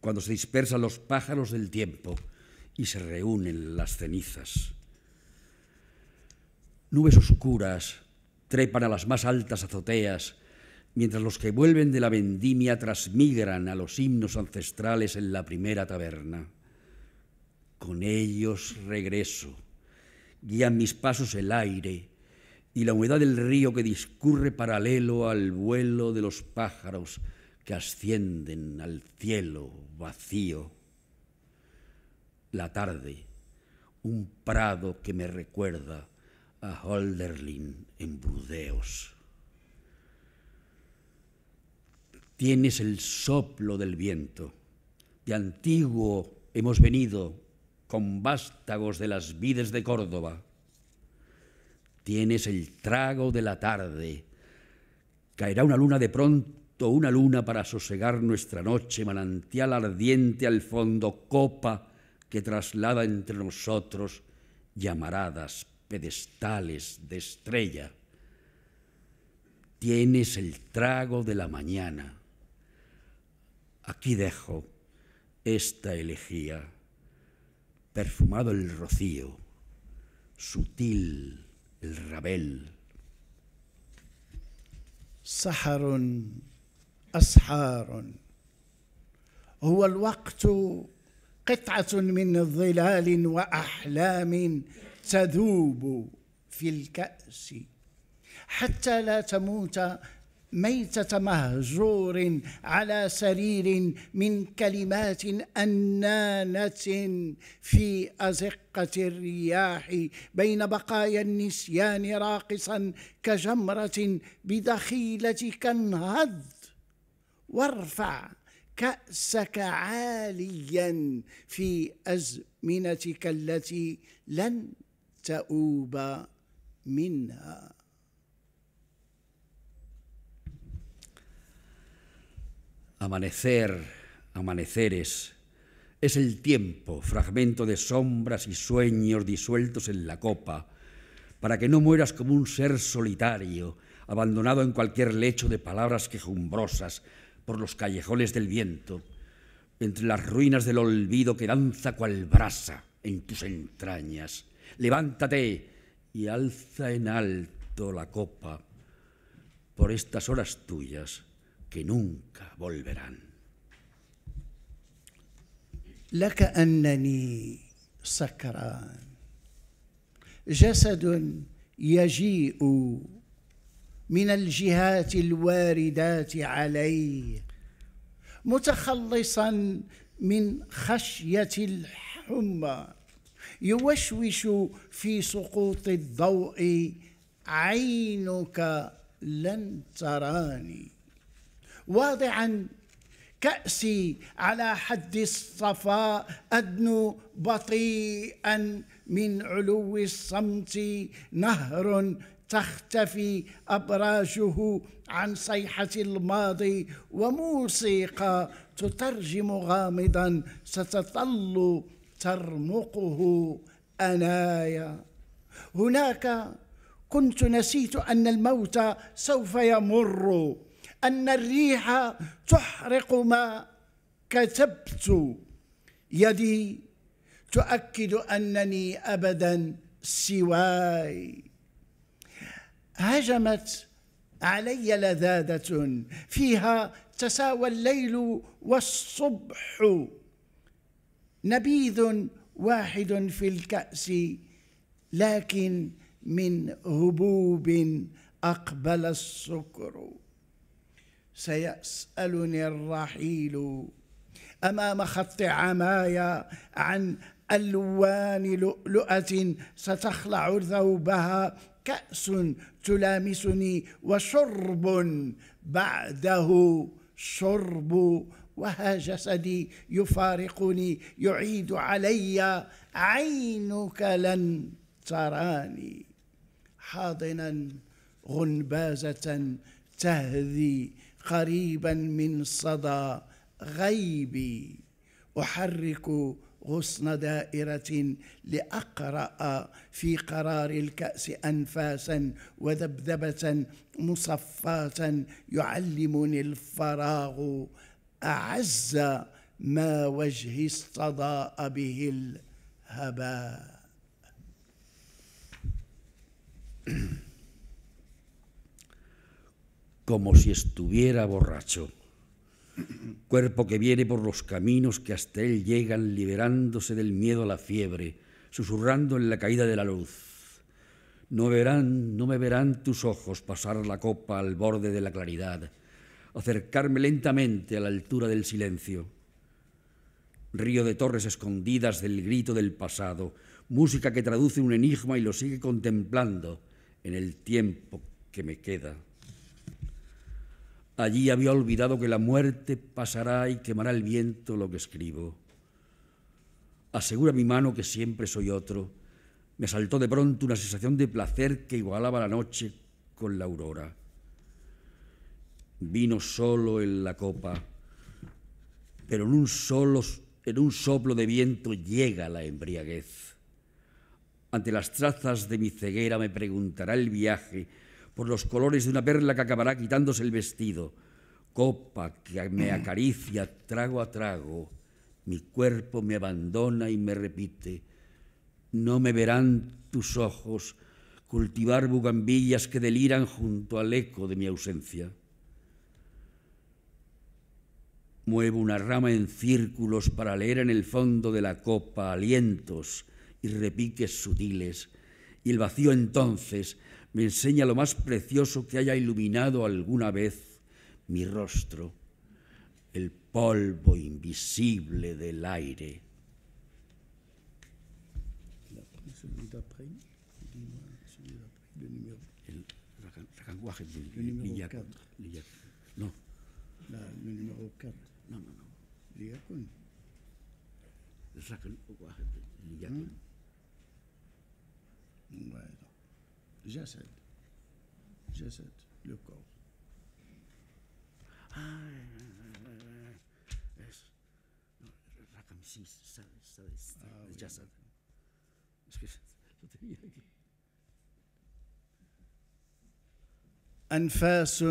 F: Cuando se dispersan los pájaros del tiempo, y se reúnen las cenizas. Nubes oscuras trepan a las más altas azoteas, mientras los que vuelven de la vendimia transmigran a los himnos ancestrales en la primera taberna. Con ellos regreso, guían mis pasos el aire y la humedad del río que discurre paralelo al vuelo de los pájaros que ascienden al cielo vacío la tarde, un prado que me recuerda a Holderlin en Brudeos. Tienes el soplo del viento. De antiguo hemos venido con vástagos de las vides de Córdoba. Tienes el trago de la tarde. Caerá una luna de pronto, una luna para sosegar nuestra noche, manantial ardiente al fondo, copa que traslada entre nosotros llamaradas, pedestales de estrella. Tienes el trago de la mañana. Aquí dejo esta elegía, perfumado el rocío, sutil el rabel.
D: سحر أسحار هو الوقت قطعة من ظلال وأحلام تذوب في الكأس حتى لا تموت ميتة مهجور على سرير من كلمات أنانة في أزقة الرياح بين بقايا النسيان راقصا كجمرة بدخيلتك انهض وارفع كأسك عاليا في أزمنتك التي لن ta'uba منها
F: Amanecer, amaneceres, es el tiempo, fragmento de sombras y sueños disueltos en la copa, para que no mueras como un ser solitario, abandonado en cualquier lecho de palabras quejumbrosas, por los callejones del viento, entre las ruinas del olvido que danza cual brasa en tus entrañas. Levántate y alza en alto la copa por estas horas tuyas que nunca volverán.
D: من الجهات الواردات عليه متخلصا من خشيه الحمى يوشوش في سقوط الضوء عينك لن تراني واضعا كأسي على حد الصفاء أدنو بطيئا من علو الصمت نهر تختفي ابراجه عن صيحه الماضي وموسيقى تترجم غامضا ستظل ترمقه انايا هناك كنت نسيت ان الموت سوف يمر ان الريح تحرق ما كتبت يدي تؤكد انني ابدا سواي هجمت علي لذاذة فيها تساوى الليل والصبح نبيذ واحد في الكأس لكن من هبوب أقبل السكر سيسألني الرحيل أمام خط عمايا عن ألوان لؤلؤة ستخلع ثوبها كأس تلامسني وشرب بعده شرب وها جسدي يفارقني يعيد علي عينك لن تراني حاضنا غنبازة تهذي قريبا من صدى غيبي أحرك غصن دائرة لأقرأ في قرار الكأس أنفاسا وذبذبة مصفاة يعلمني الفراغ أعز ما وجهي استضاء به الهباء
F: como si estuviera borracho. cuerpo que viene por los caminos que hasta él llegan liberándose del miedo a la fiebre, susurrando en la caída de la luz. No verán, no me verán tus ojos pasar la copa al borde de la claridad, acercarme lentamente a la altura del silencio. Río de torres escondidas del grito del pasado, música que traduce un enigma y lo sigue contemplando en el tiempo que me queda. Allí había olvidado que la muerte pasará y quemará el viento lo que escribo. Asegura mi mano que siempre soy otro. Me saltó de pronto una sensación de placer que igualaba la noche con la aurora. Vino solo en la copa, pero en un, solo, en un soplo de viento llega la embriaguez. Ante las trazas de mi ceguera me preguntará el viaje por los colores de una perla que acabará quitándose el vestido. Copa que me acaricia trago a trago, mi cuerpo me abandona y me repite, no me verán tus ojos cultivar bugambillas que deliran junto al eco de mi ausencia. Muevo una rama en círculos para leer en el fondo de la copa alientos y repiques sutiles, y el vacío entonces me enseña lo más precioso que haya iluminado alguna vez mi rostro, el polvo invisible del aire.
D: جسد جسد لو corps.
F: آه، رقم 6 آه، جسد
D: أنفاس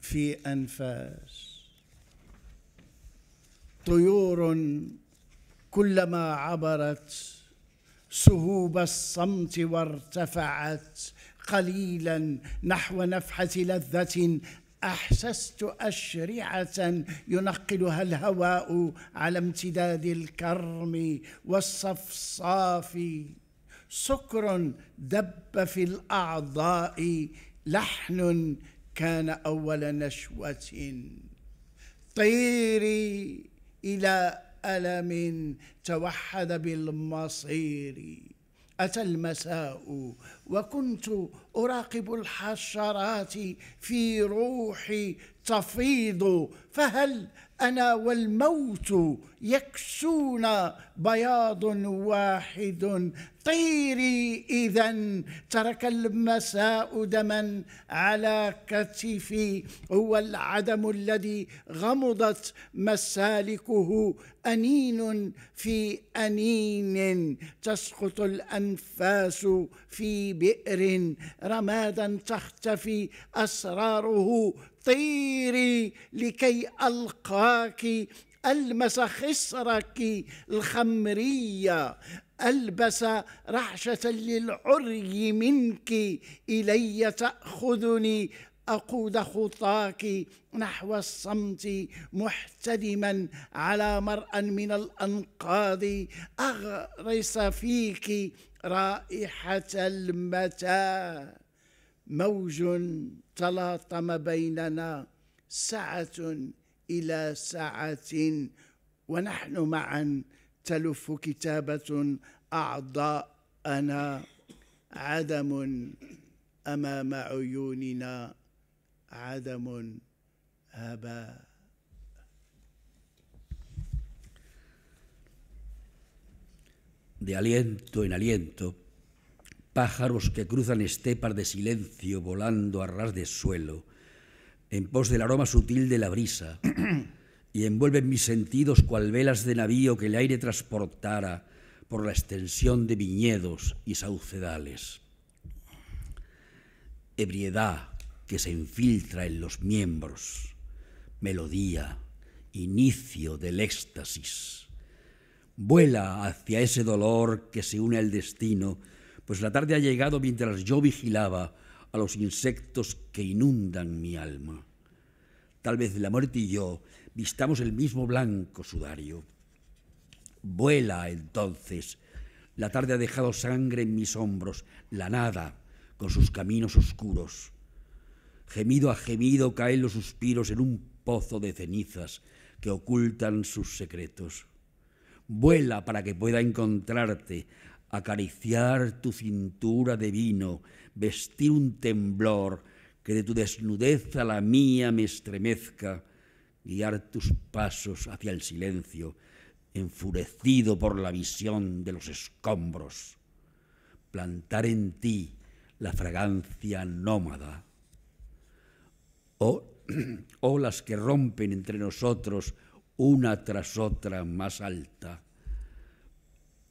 D: في أنفاس طيور كلما عبرت سهوب الصمت وارتفعت قليلا نحو نفحة لذة احسست اشرعه ينقلها الهواء على امتداد الكرم والصفصاف سكر دب في الاعضاء لحن كان اول نشوه طيري الى ألم توحد بالمصير أتى المساء وكنت أراقب الحشرات في روحي تفيض فهل أنا والموت يكسونا بياض واحد طيري إذا ترك المساء دما على كتفي هو العدم الذي غمضت مسالكه أنين في أنين تسقط الأنفاس في بئر رمادا تختفي أسراره طيري لكي ألقاك ألمس خصرك الخمرية ألبس رعشه للعري منك إلي تأخذني أقود خطاك نحو الصمت محتدما على مرأى من الأنقاض أغرس فيك رائحة المتاع موج تلاطم بيننا سعة إلى سعة ونحن معا تلف كتابة أعضاءنا عدم أمام عيوننا عدم هباء
F: de aliento en aliento pájaros que cruzan estepas de silencio volando a ras de suelo, en pos del aroma sutil de la brisa, y envuelven mis sentidos cual velas de navío que el aire transportara por la extensión de viñedos y saucedales. Ebriedad que se infiltra en los miembros, melodía, inicio del éxtasis. Vuela hacia ese dolor que se une al destino pues la tarde ha llegado mientras yo vigilaba a los insectos que inundan mi alma. Tal vez la muerte y yo vistamos el mismo blanco sudario. Vuela entonces. La tarde ha dejado sangre en mis hombros, la nada, con sus caminos oscuros. Gemido a gemido caen los suspiros en un pozo de cenizas que ocultan sus secretos. Vuela para que pueda encontrarte acariciar tu cintura de vino, vestir un temblor, que de tu desnudez a la mía me estremezca, guiar tus pasos hacia el silencio, enfurecido por la visión de los escombros, plantar en ti la fragancia nómada. O oh, olas que rompen entre nosotros una tras otra más alta,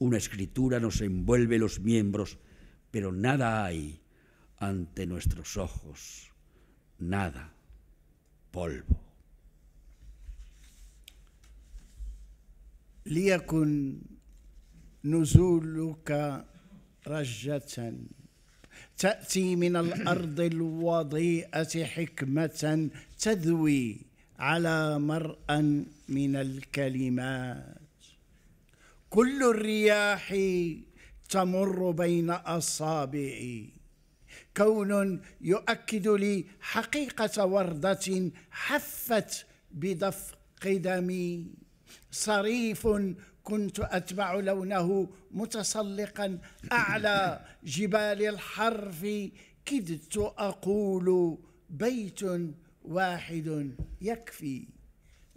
F: Una escritura nos envuelve los miembros, pero nada hay ante nuestros ojos, nada, polvo.
D: ليكن نزولك رجة تأتي من الأرض الوضيئة حكمة تذوي على مرأى من الكلمات كل الرياح تمر بين أصابعي كون يؤكد لي حقيقة وردة حفت بدف قدمي صريف كنت أتبع لونه متسلقا أعلى جبال الحرف كدت أقول بيت واحد يكفي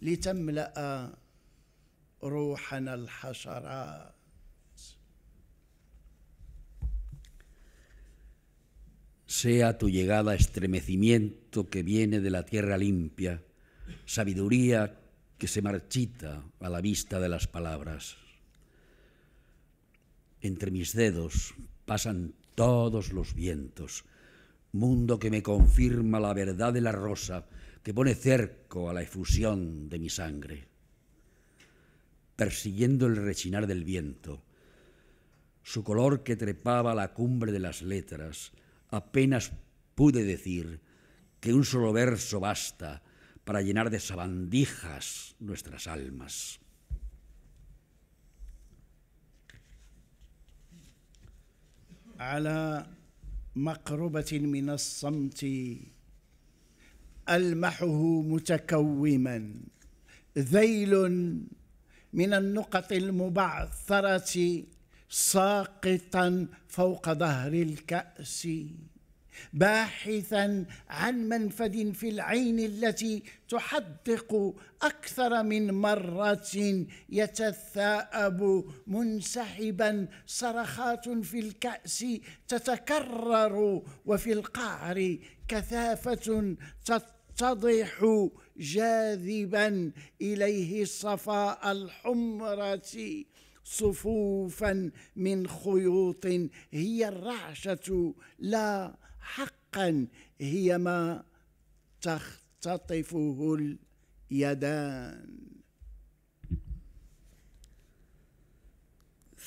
D: لتملأ al hasara
F: sea tu llegada estremecimiento que viene de la tierra limpia, sabiduría que se marchita a la vista de las palabras. Entre mis dedos pasan todos los vientos, mundo que me confirma la verdad de la rosa, que pone cerco a la efusión de mi sangre persiguiendo el rechinar del viento. Su color que trepaba a la cumbre de las letras, apenas pude decir que un solo verso basta para llenar de sabandijas nuestras almas.
D: من النقط المبعثرة ساقطا فوق ظهر الكأس باحثا عن منفذ في العين التي تحدق اكثر من مره يتثاءب منسحبا صرخات في الكاس تتكرر وفي القعر كثافه تتضح جاذبا اليه صفاء الحمره صفوفا من خيوط هي الرعشه لا حقا هي ما تختطفه اليدان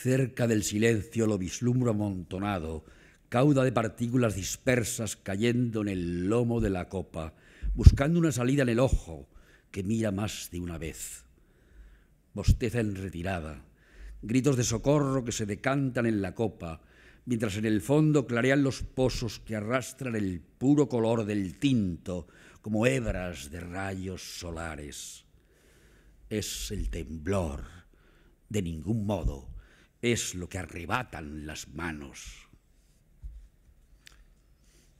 F: Cerca del silencio lo vislumbro amontonado, cauda de partículas dispersas cayendo en el lomo de la copa, buscando una salida en el ojo que mira más de una vez. Bosteza en retirada, gritos de socorro que se decantan en la copa, mientras en el fondo clarean los pozos que arrastran el puro color del tinto como hebras de rayos solares. Es el temblor, de ningún modo, es lo que arrebatan las manos.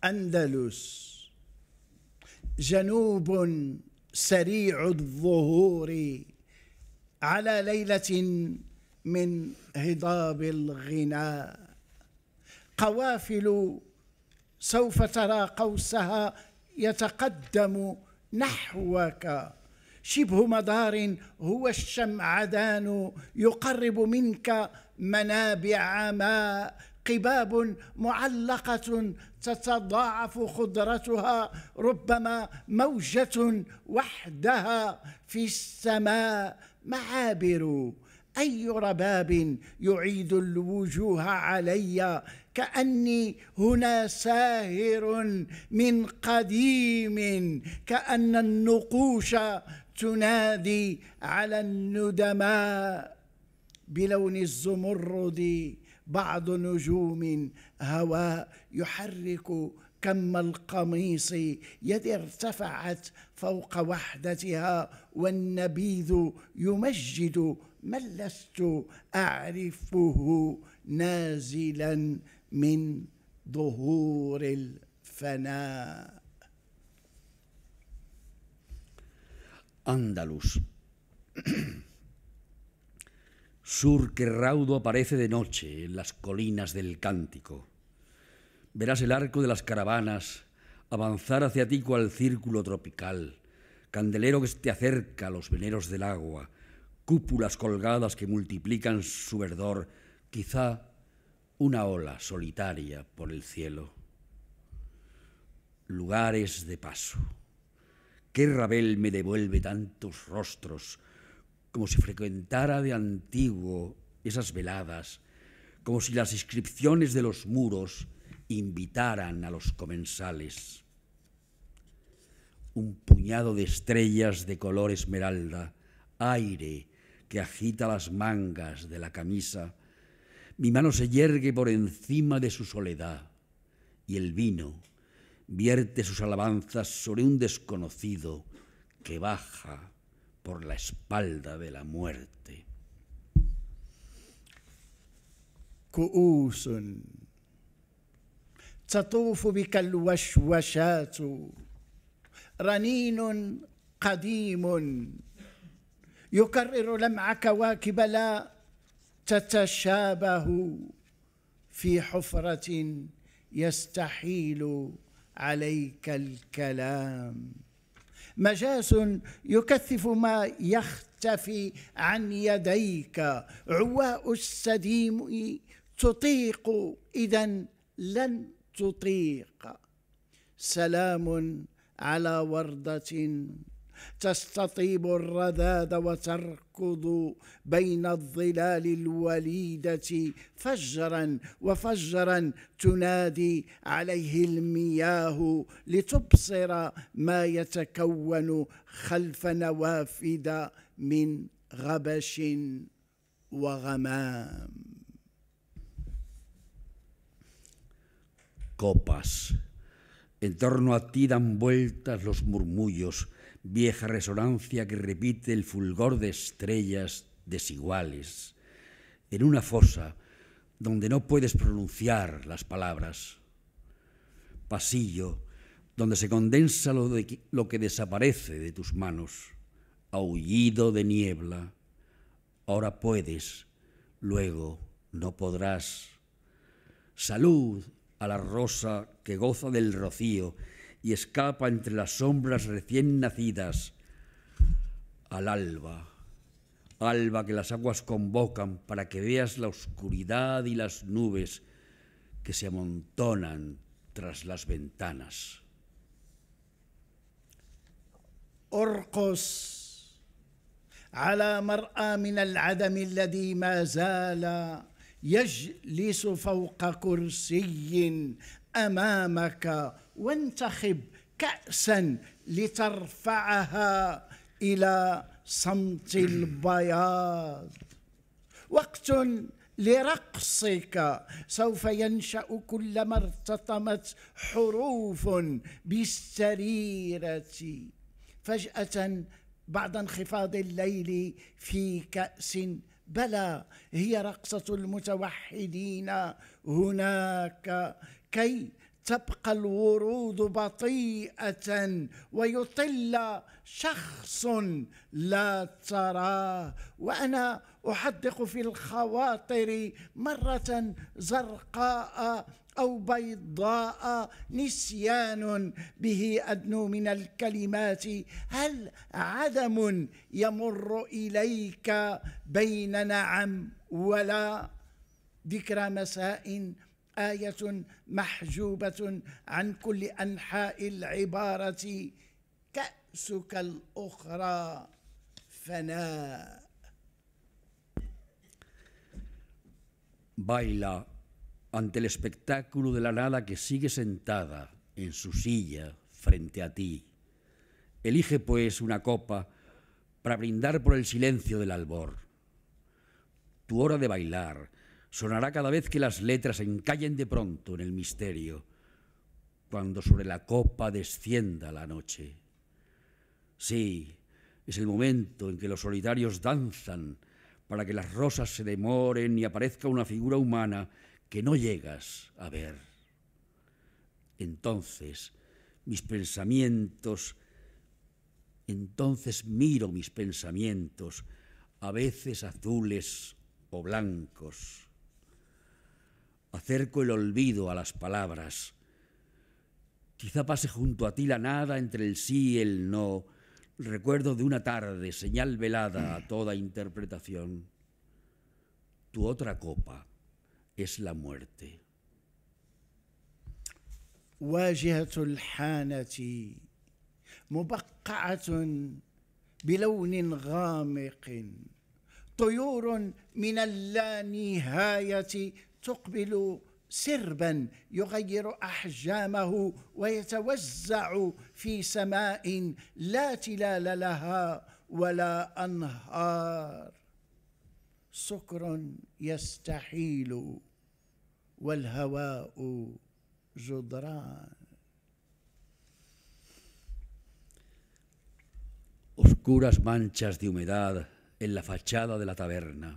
D: Andalus جنوب سريع الظهور على ليله من هضاب الغناء قوافل سوف ترى قوسها يتقدم نحوك شبه مدار هو الشمعدان يقرب منك منابع ماء قباب معلقه تتضاعف خضرتها ربما موجه وحدها في السماء معابر اي رباب يعيد الوجوه علي كاني هنا ساهر من قديم كان النقوش تنادي على الندماء بلون الزمرد بعض نجوم هواء يحرك كم القميص يدي ارتفعت فوق وحدتها والنبيذ يمجد من لست اعرفه نازلا من ظهور الفناء
F: اندلس sur que raudo aparece de noche en las colinas del Cántico. Verás el arco de las caravanas avanzar hacia ti cual círculo tropical, candelero que te acerca a los veneros del agua, cúpulas colgadas que multiplican su verdor, quizá una ola solitaria por el cielo. Lugares de paso. ¿Qué rabel me devuelve tantos rostros? como si frecuentara de antiguo esas veladas, como si las inscripciones de los muros invitaran a los comensales. Un puñado de estrellas de color esmeralda, aire que agita las mangas de la camisa, mi mano se yergue por encima de su soledad y el vino vierte sus alabanzas sobre un desconocido que baja por la espalda de la muerte.
D: كؤوس تطوف بك الوشوشات رنين قديم يكرر لمع كواكب لا تتشابه في حفره يستحيل عليك الكلام مجاز يكثف ما يختفي عن يديك عواء السديم تطيق إذا لن تطيق سلام على وردة تستطيب الرذاذ وتركض بين الظلال الوليدة فجرا وفجرا تنادي عليه المياه لتبصر ما يتكون خلف نوافذ من غبش وغمام
F: copas. En torno a ti dan vueltas los murmullos, vieja resonancia que repite el fulgor de estrellas desiguales, en una fosa donde no puedes pronunciar las palabras, pasillo donde se condensa lo, que desaparece de tus manos, aullido de niebla, ahora puedes, luego no podrás. Salud a la rosa que goza del rocío y escapa entre las sombras recién nacidas al alba, alba que las aguas convocan para que veas la oscuridad y las nubes que se amontonan tras las ventanas.
D: Orcos على مرأى من العدم الذي امامك وانتخب كاسا لترفعها الى صمت البياض وقت لرقصك سوف ينشا كلما ارتطمت حروف بالسريره فجاه بعد انخفاض الليل في كاس بلى هي رقصه المتوحدين هناك كي تبقى الورود بطيئه ويطل شخص لا تراه وانا احدق في الخواطر مره زرقاء او بيضاء نسيان به ادنو من الكلمات هل عدم يمر اليك بين نعم ولا ذكرى مساء
F: Baila ante el espectáculo de la nada que sigue sentada en su silla frente a ti. Elige pues una copa para brindar por el silencio del albor. Tu hora de bailar, sonará cada vez que las letras encallen de pronto en el misterio, cuando sobre la copa descienda la noche. Sí, es el momento en que los solitarios danzan para que las rosas se demoren y aparezca una figura humana que no llegas a ver. Entonces, mis pensamientos, entonces miro mis pensamientos, a veces azules o blancos acerco el olvido a las palabras. Quizá pase junto a ti la nada entre el sí y el no, recuerdo de una tarde, señal velada a toda interpretación. Tu otra copa es la muerte.
D: واجهة الحانة مبقعة تقبل سربا يغير احجامه ويتوزع في سماء لا تلال لها ولا انهار سكر يستحيل والهواء جدران
F: oscuras manchas de humedad en la fachada de la taberna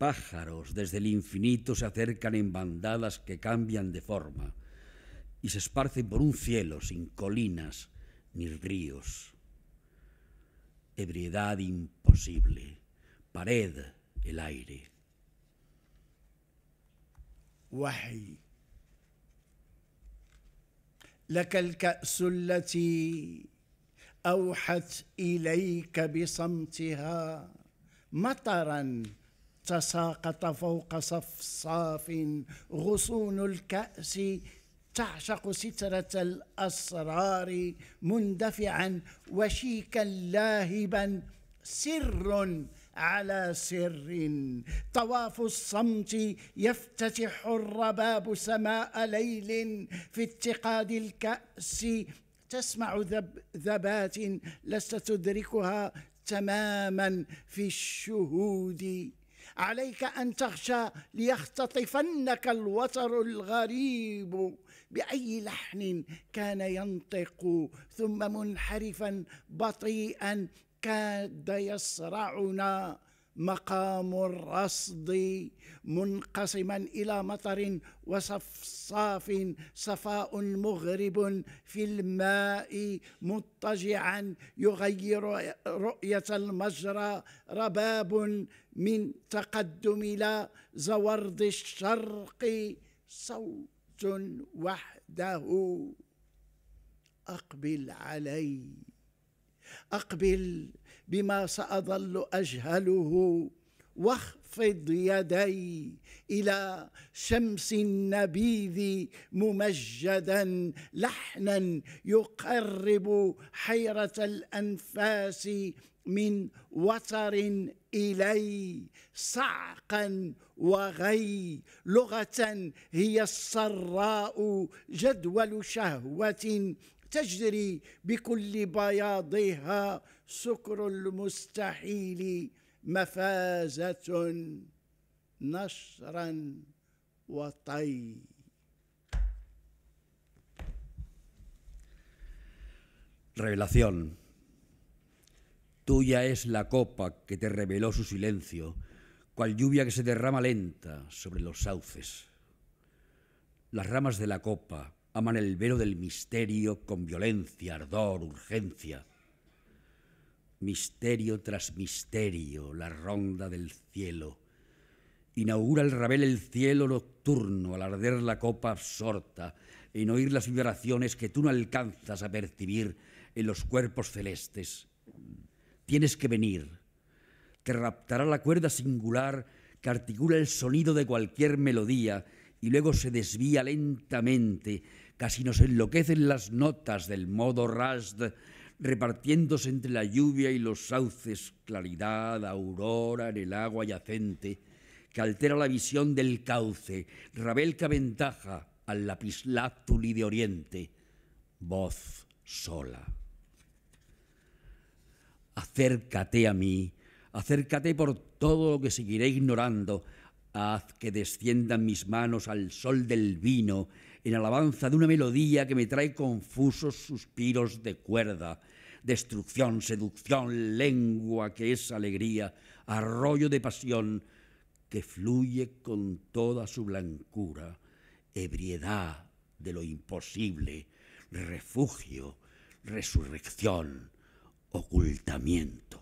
F: Pájaros desde el infinito se acercan en bandadas que cambian de forma y se esparcen por un cielo sin colinas ni ríos. Ebriedad imposible, pared el aire.
D: تساقط فوق صف صاف غصون الكأس تعشق سترة الأسرار مندفعا وشيكا لاهبا سر على سر طواف الصمت يفتتح الرباب سماء ليل في اتقاد الكأس تسمع ذب ذبات لست تدركها تماما في الشهود عليك أن تخشى ليختطفنك الوتر الغريب بأي لحن كان ينطق ثم منحرفا بطيئا كاد يصرعنا مقام الرصد منقسما الى مطر وصفصاف صفاء مغرب في الماء مضطجعا يغير رؤيه المجرى رباب من تقدم الى زورد الشرق صوت وحده اقبل علي اقبل بما ساظل اجهله واخفض يدي الى شمس النبيذ ممجدا لحنا يقرب حيره الانفاس من وتر الي صعقا وغي لغه هي السراء جدول شهوه تجري بكل بياضها سكر المستحيل مفازة wa watay.
F: Revelación. Tuya es la copa que te reveló su silencio, cual lluvia que se derrama lenta sobre los sauces. Las ramas de la copa aman el velo del misterio con violencia, ardor, urgencia misterio tras misterio, la ronda del cielo. Inaugura el rabel el cielo nocturno al arder la copa absorta, en oír las vibraciones que tú no alcanzas a percibir en los cuerpos celestes. Tienes que venir. Te raptará la cuerda singular que articula el sonido de cualquier melodía y luego se desvía lentamente, casi nos enloquecen las notas del modo rasd repartiéndose entre la lluvia y los sauces claridad, aurora en el agua yacente, que altera la visión del cauce, rabelca ventaja al lapislázuli de oriente, voz sola. Acércate a mí, acércate por todo lo que seguiré ignorando, haz que desciendan mis manos al sol del vino, en alabanza de una melodía que me trae confusos suspiros de cuerda, destrucción, seducción, lengua que es alegría, arroyo de pasión que fluye con toda su blancura, ebriedad de lo imposible, refugio, resurrección, ocultamiento.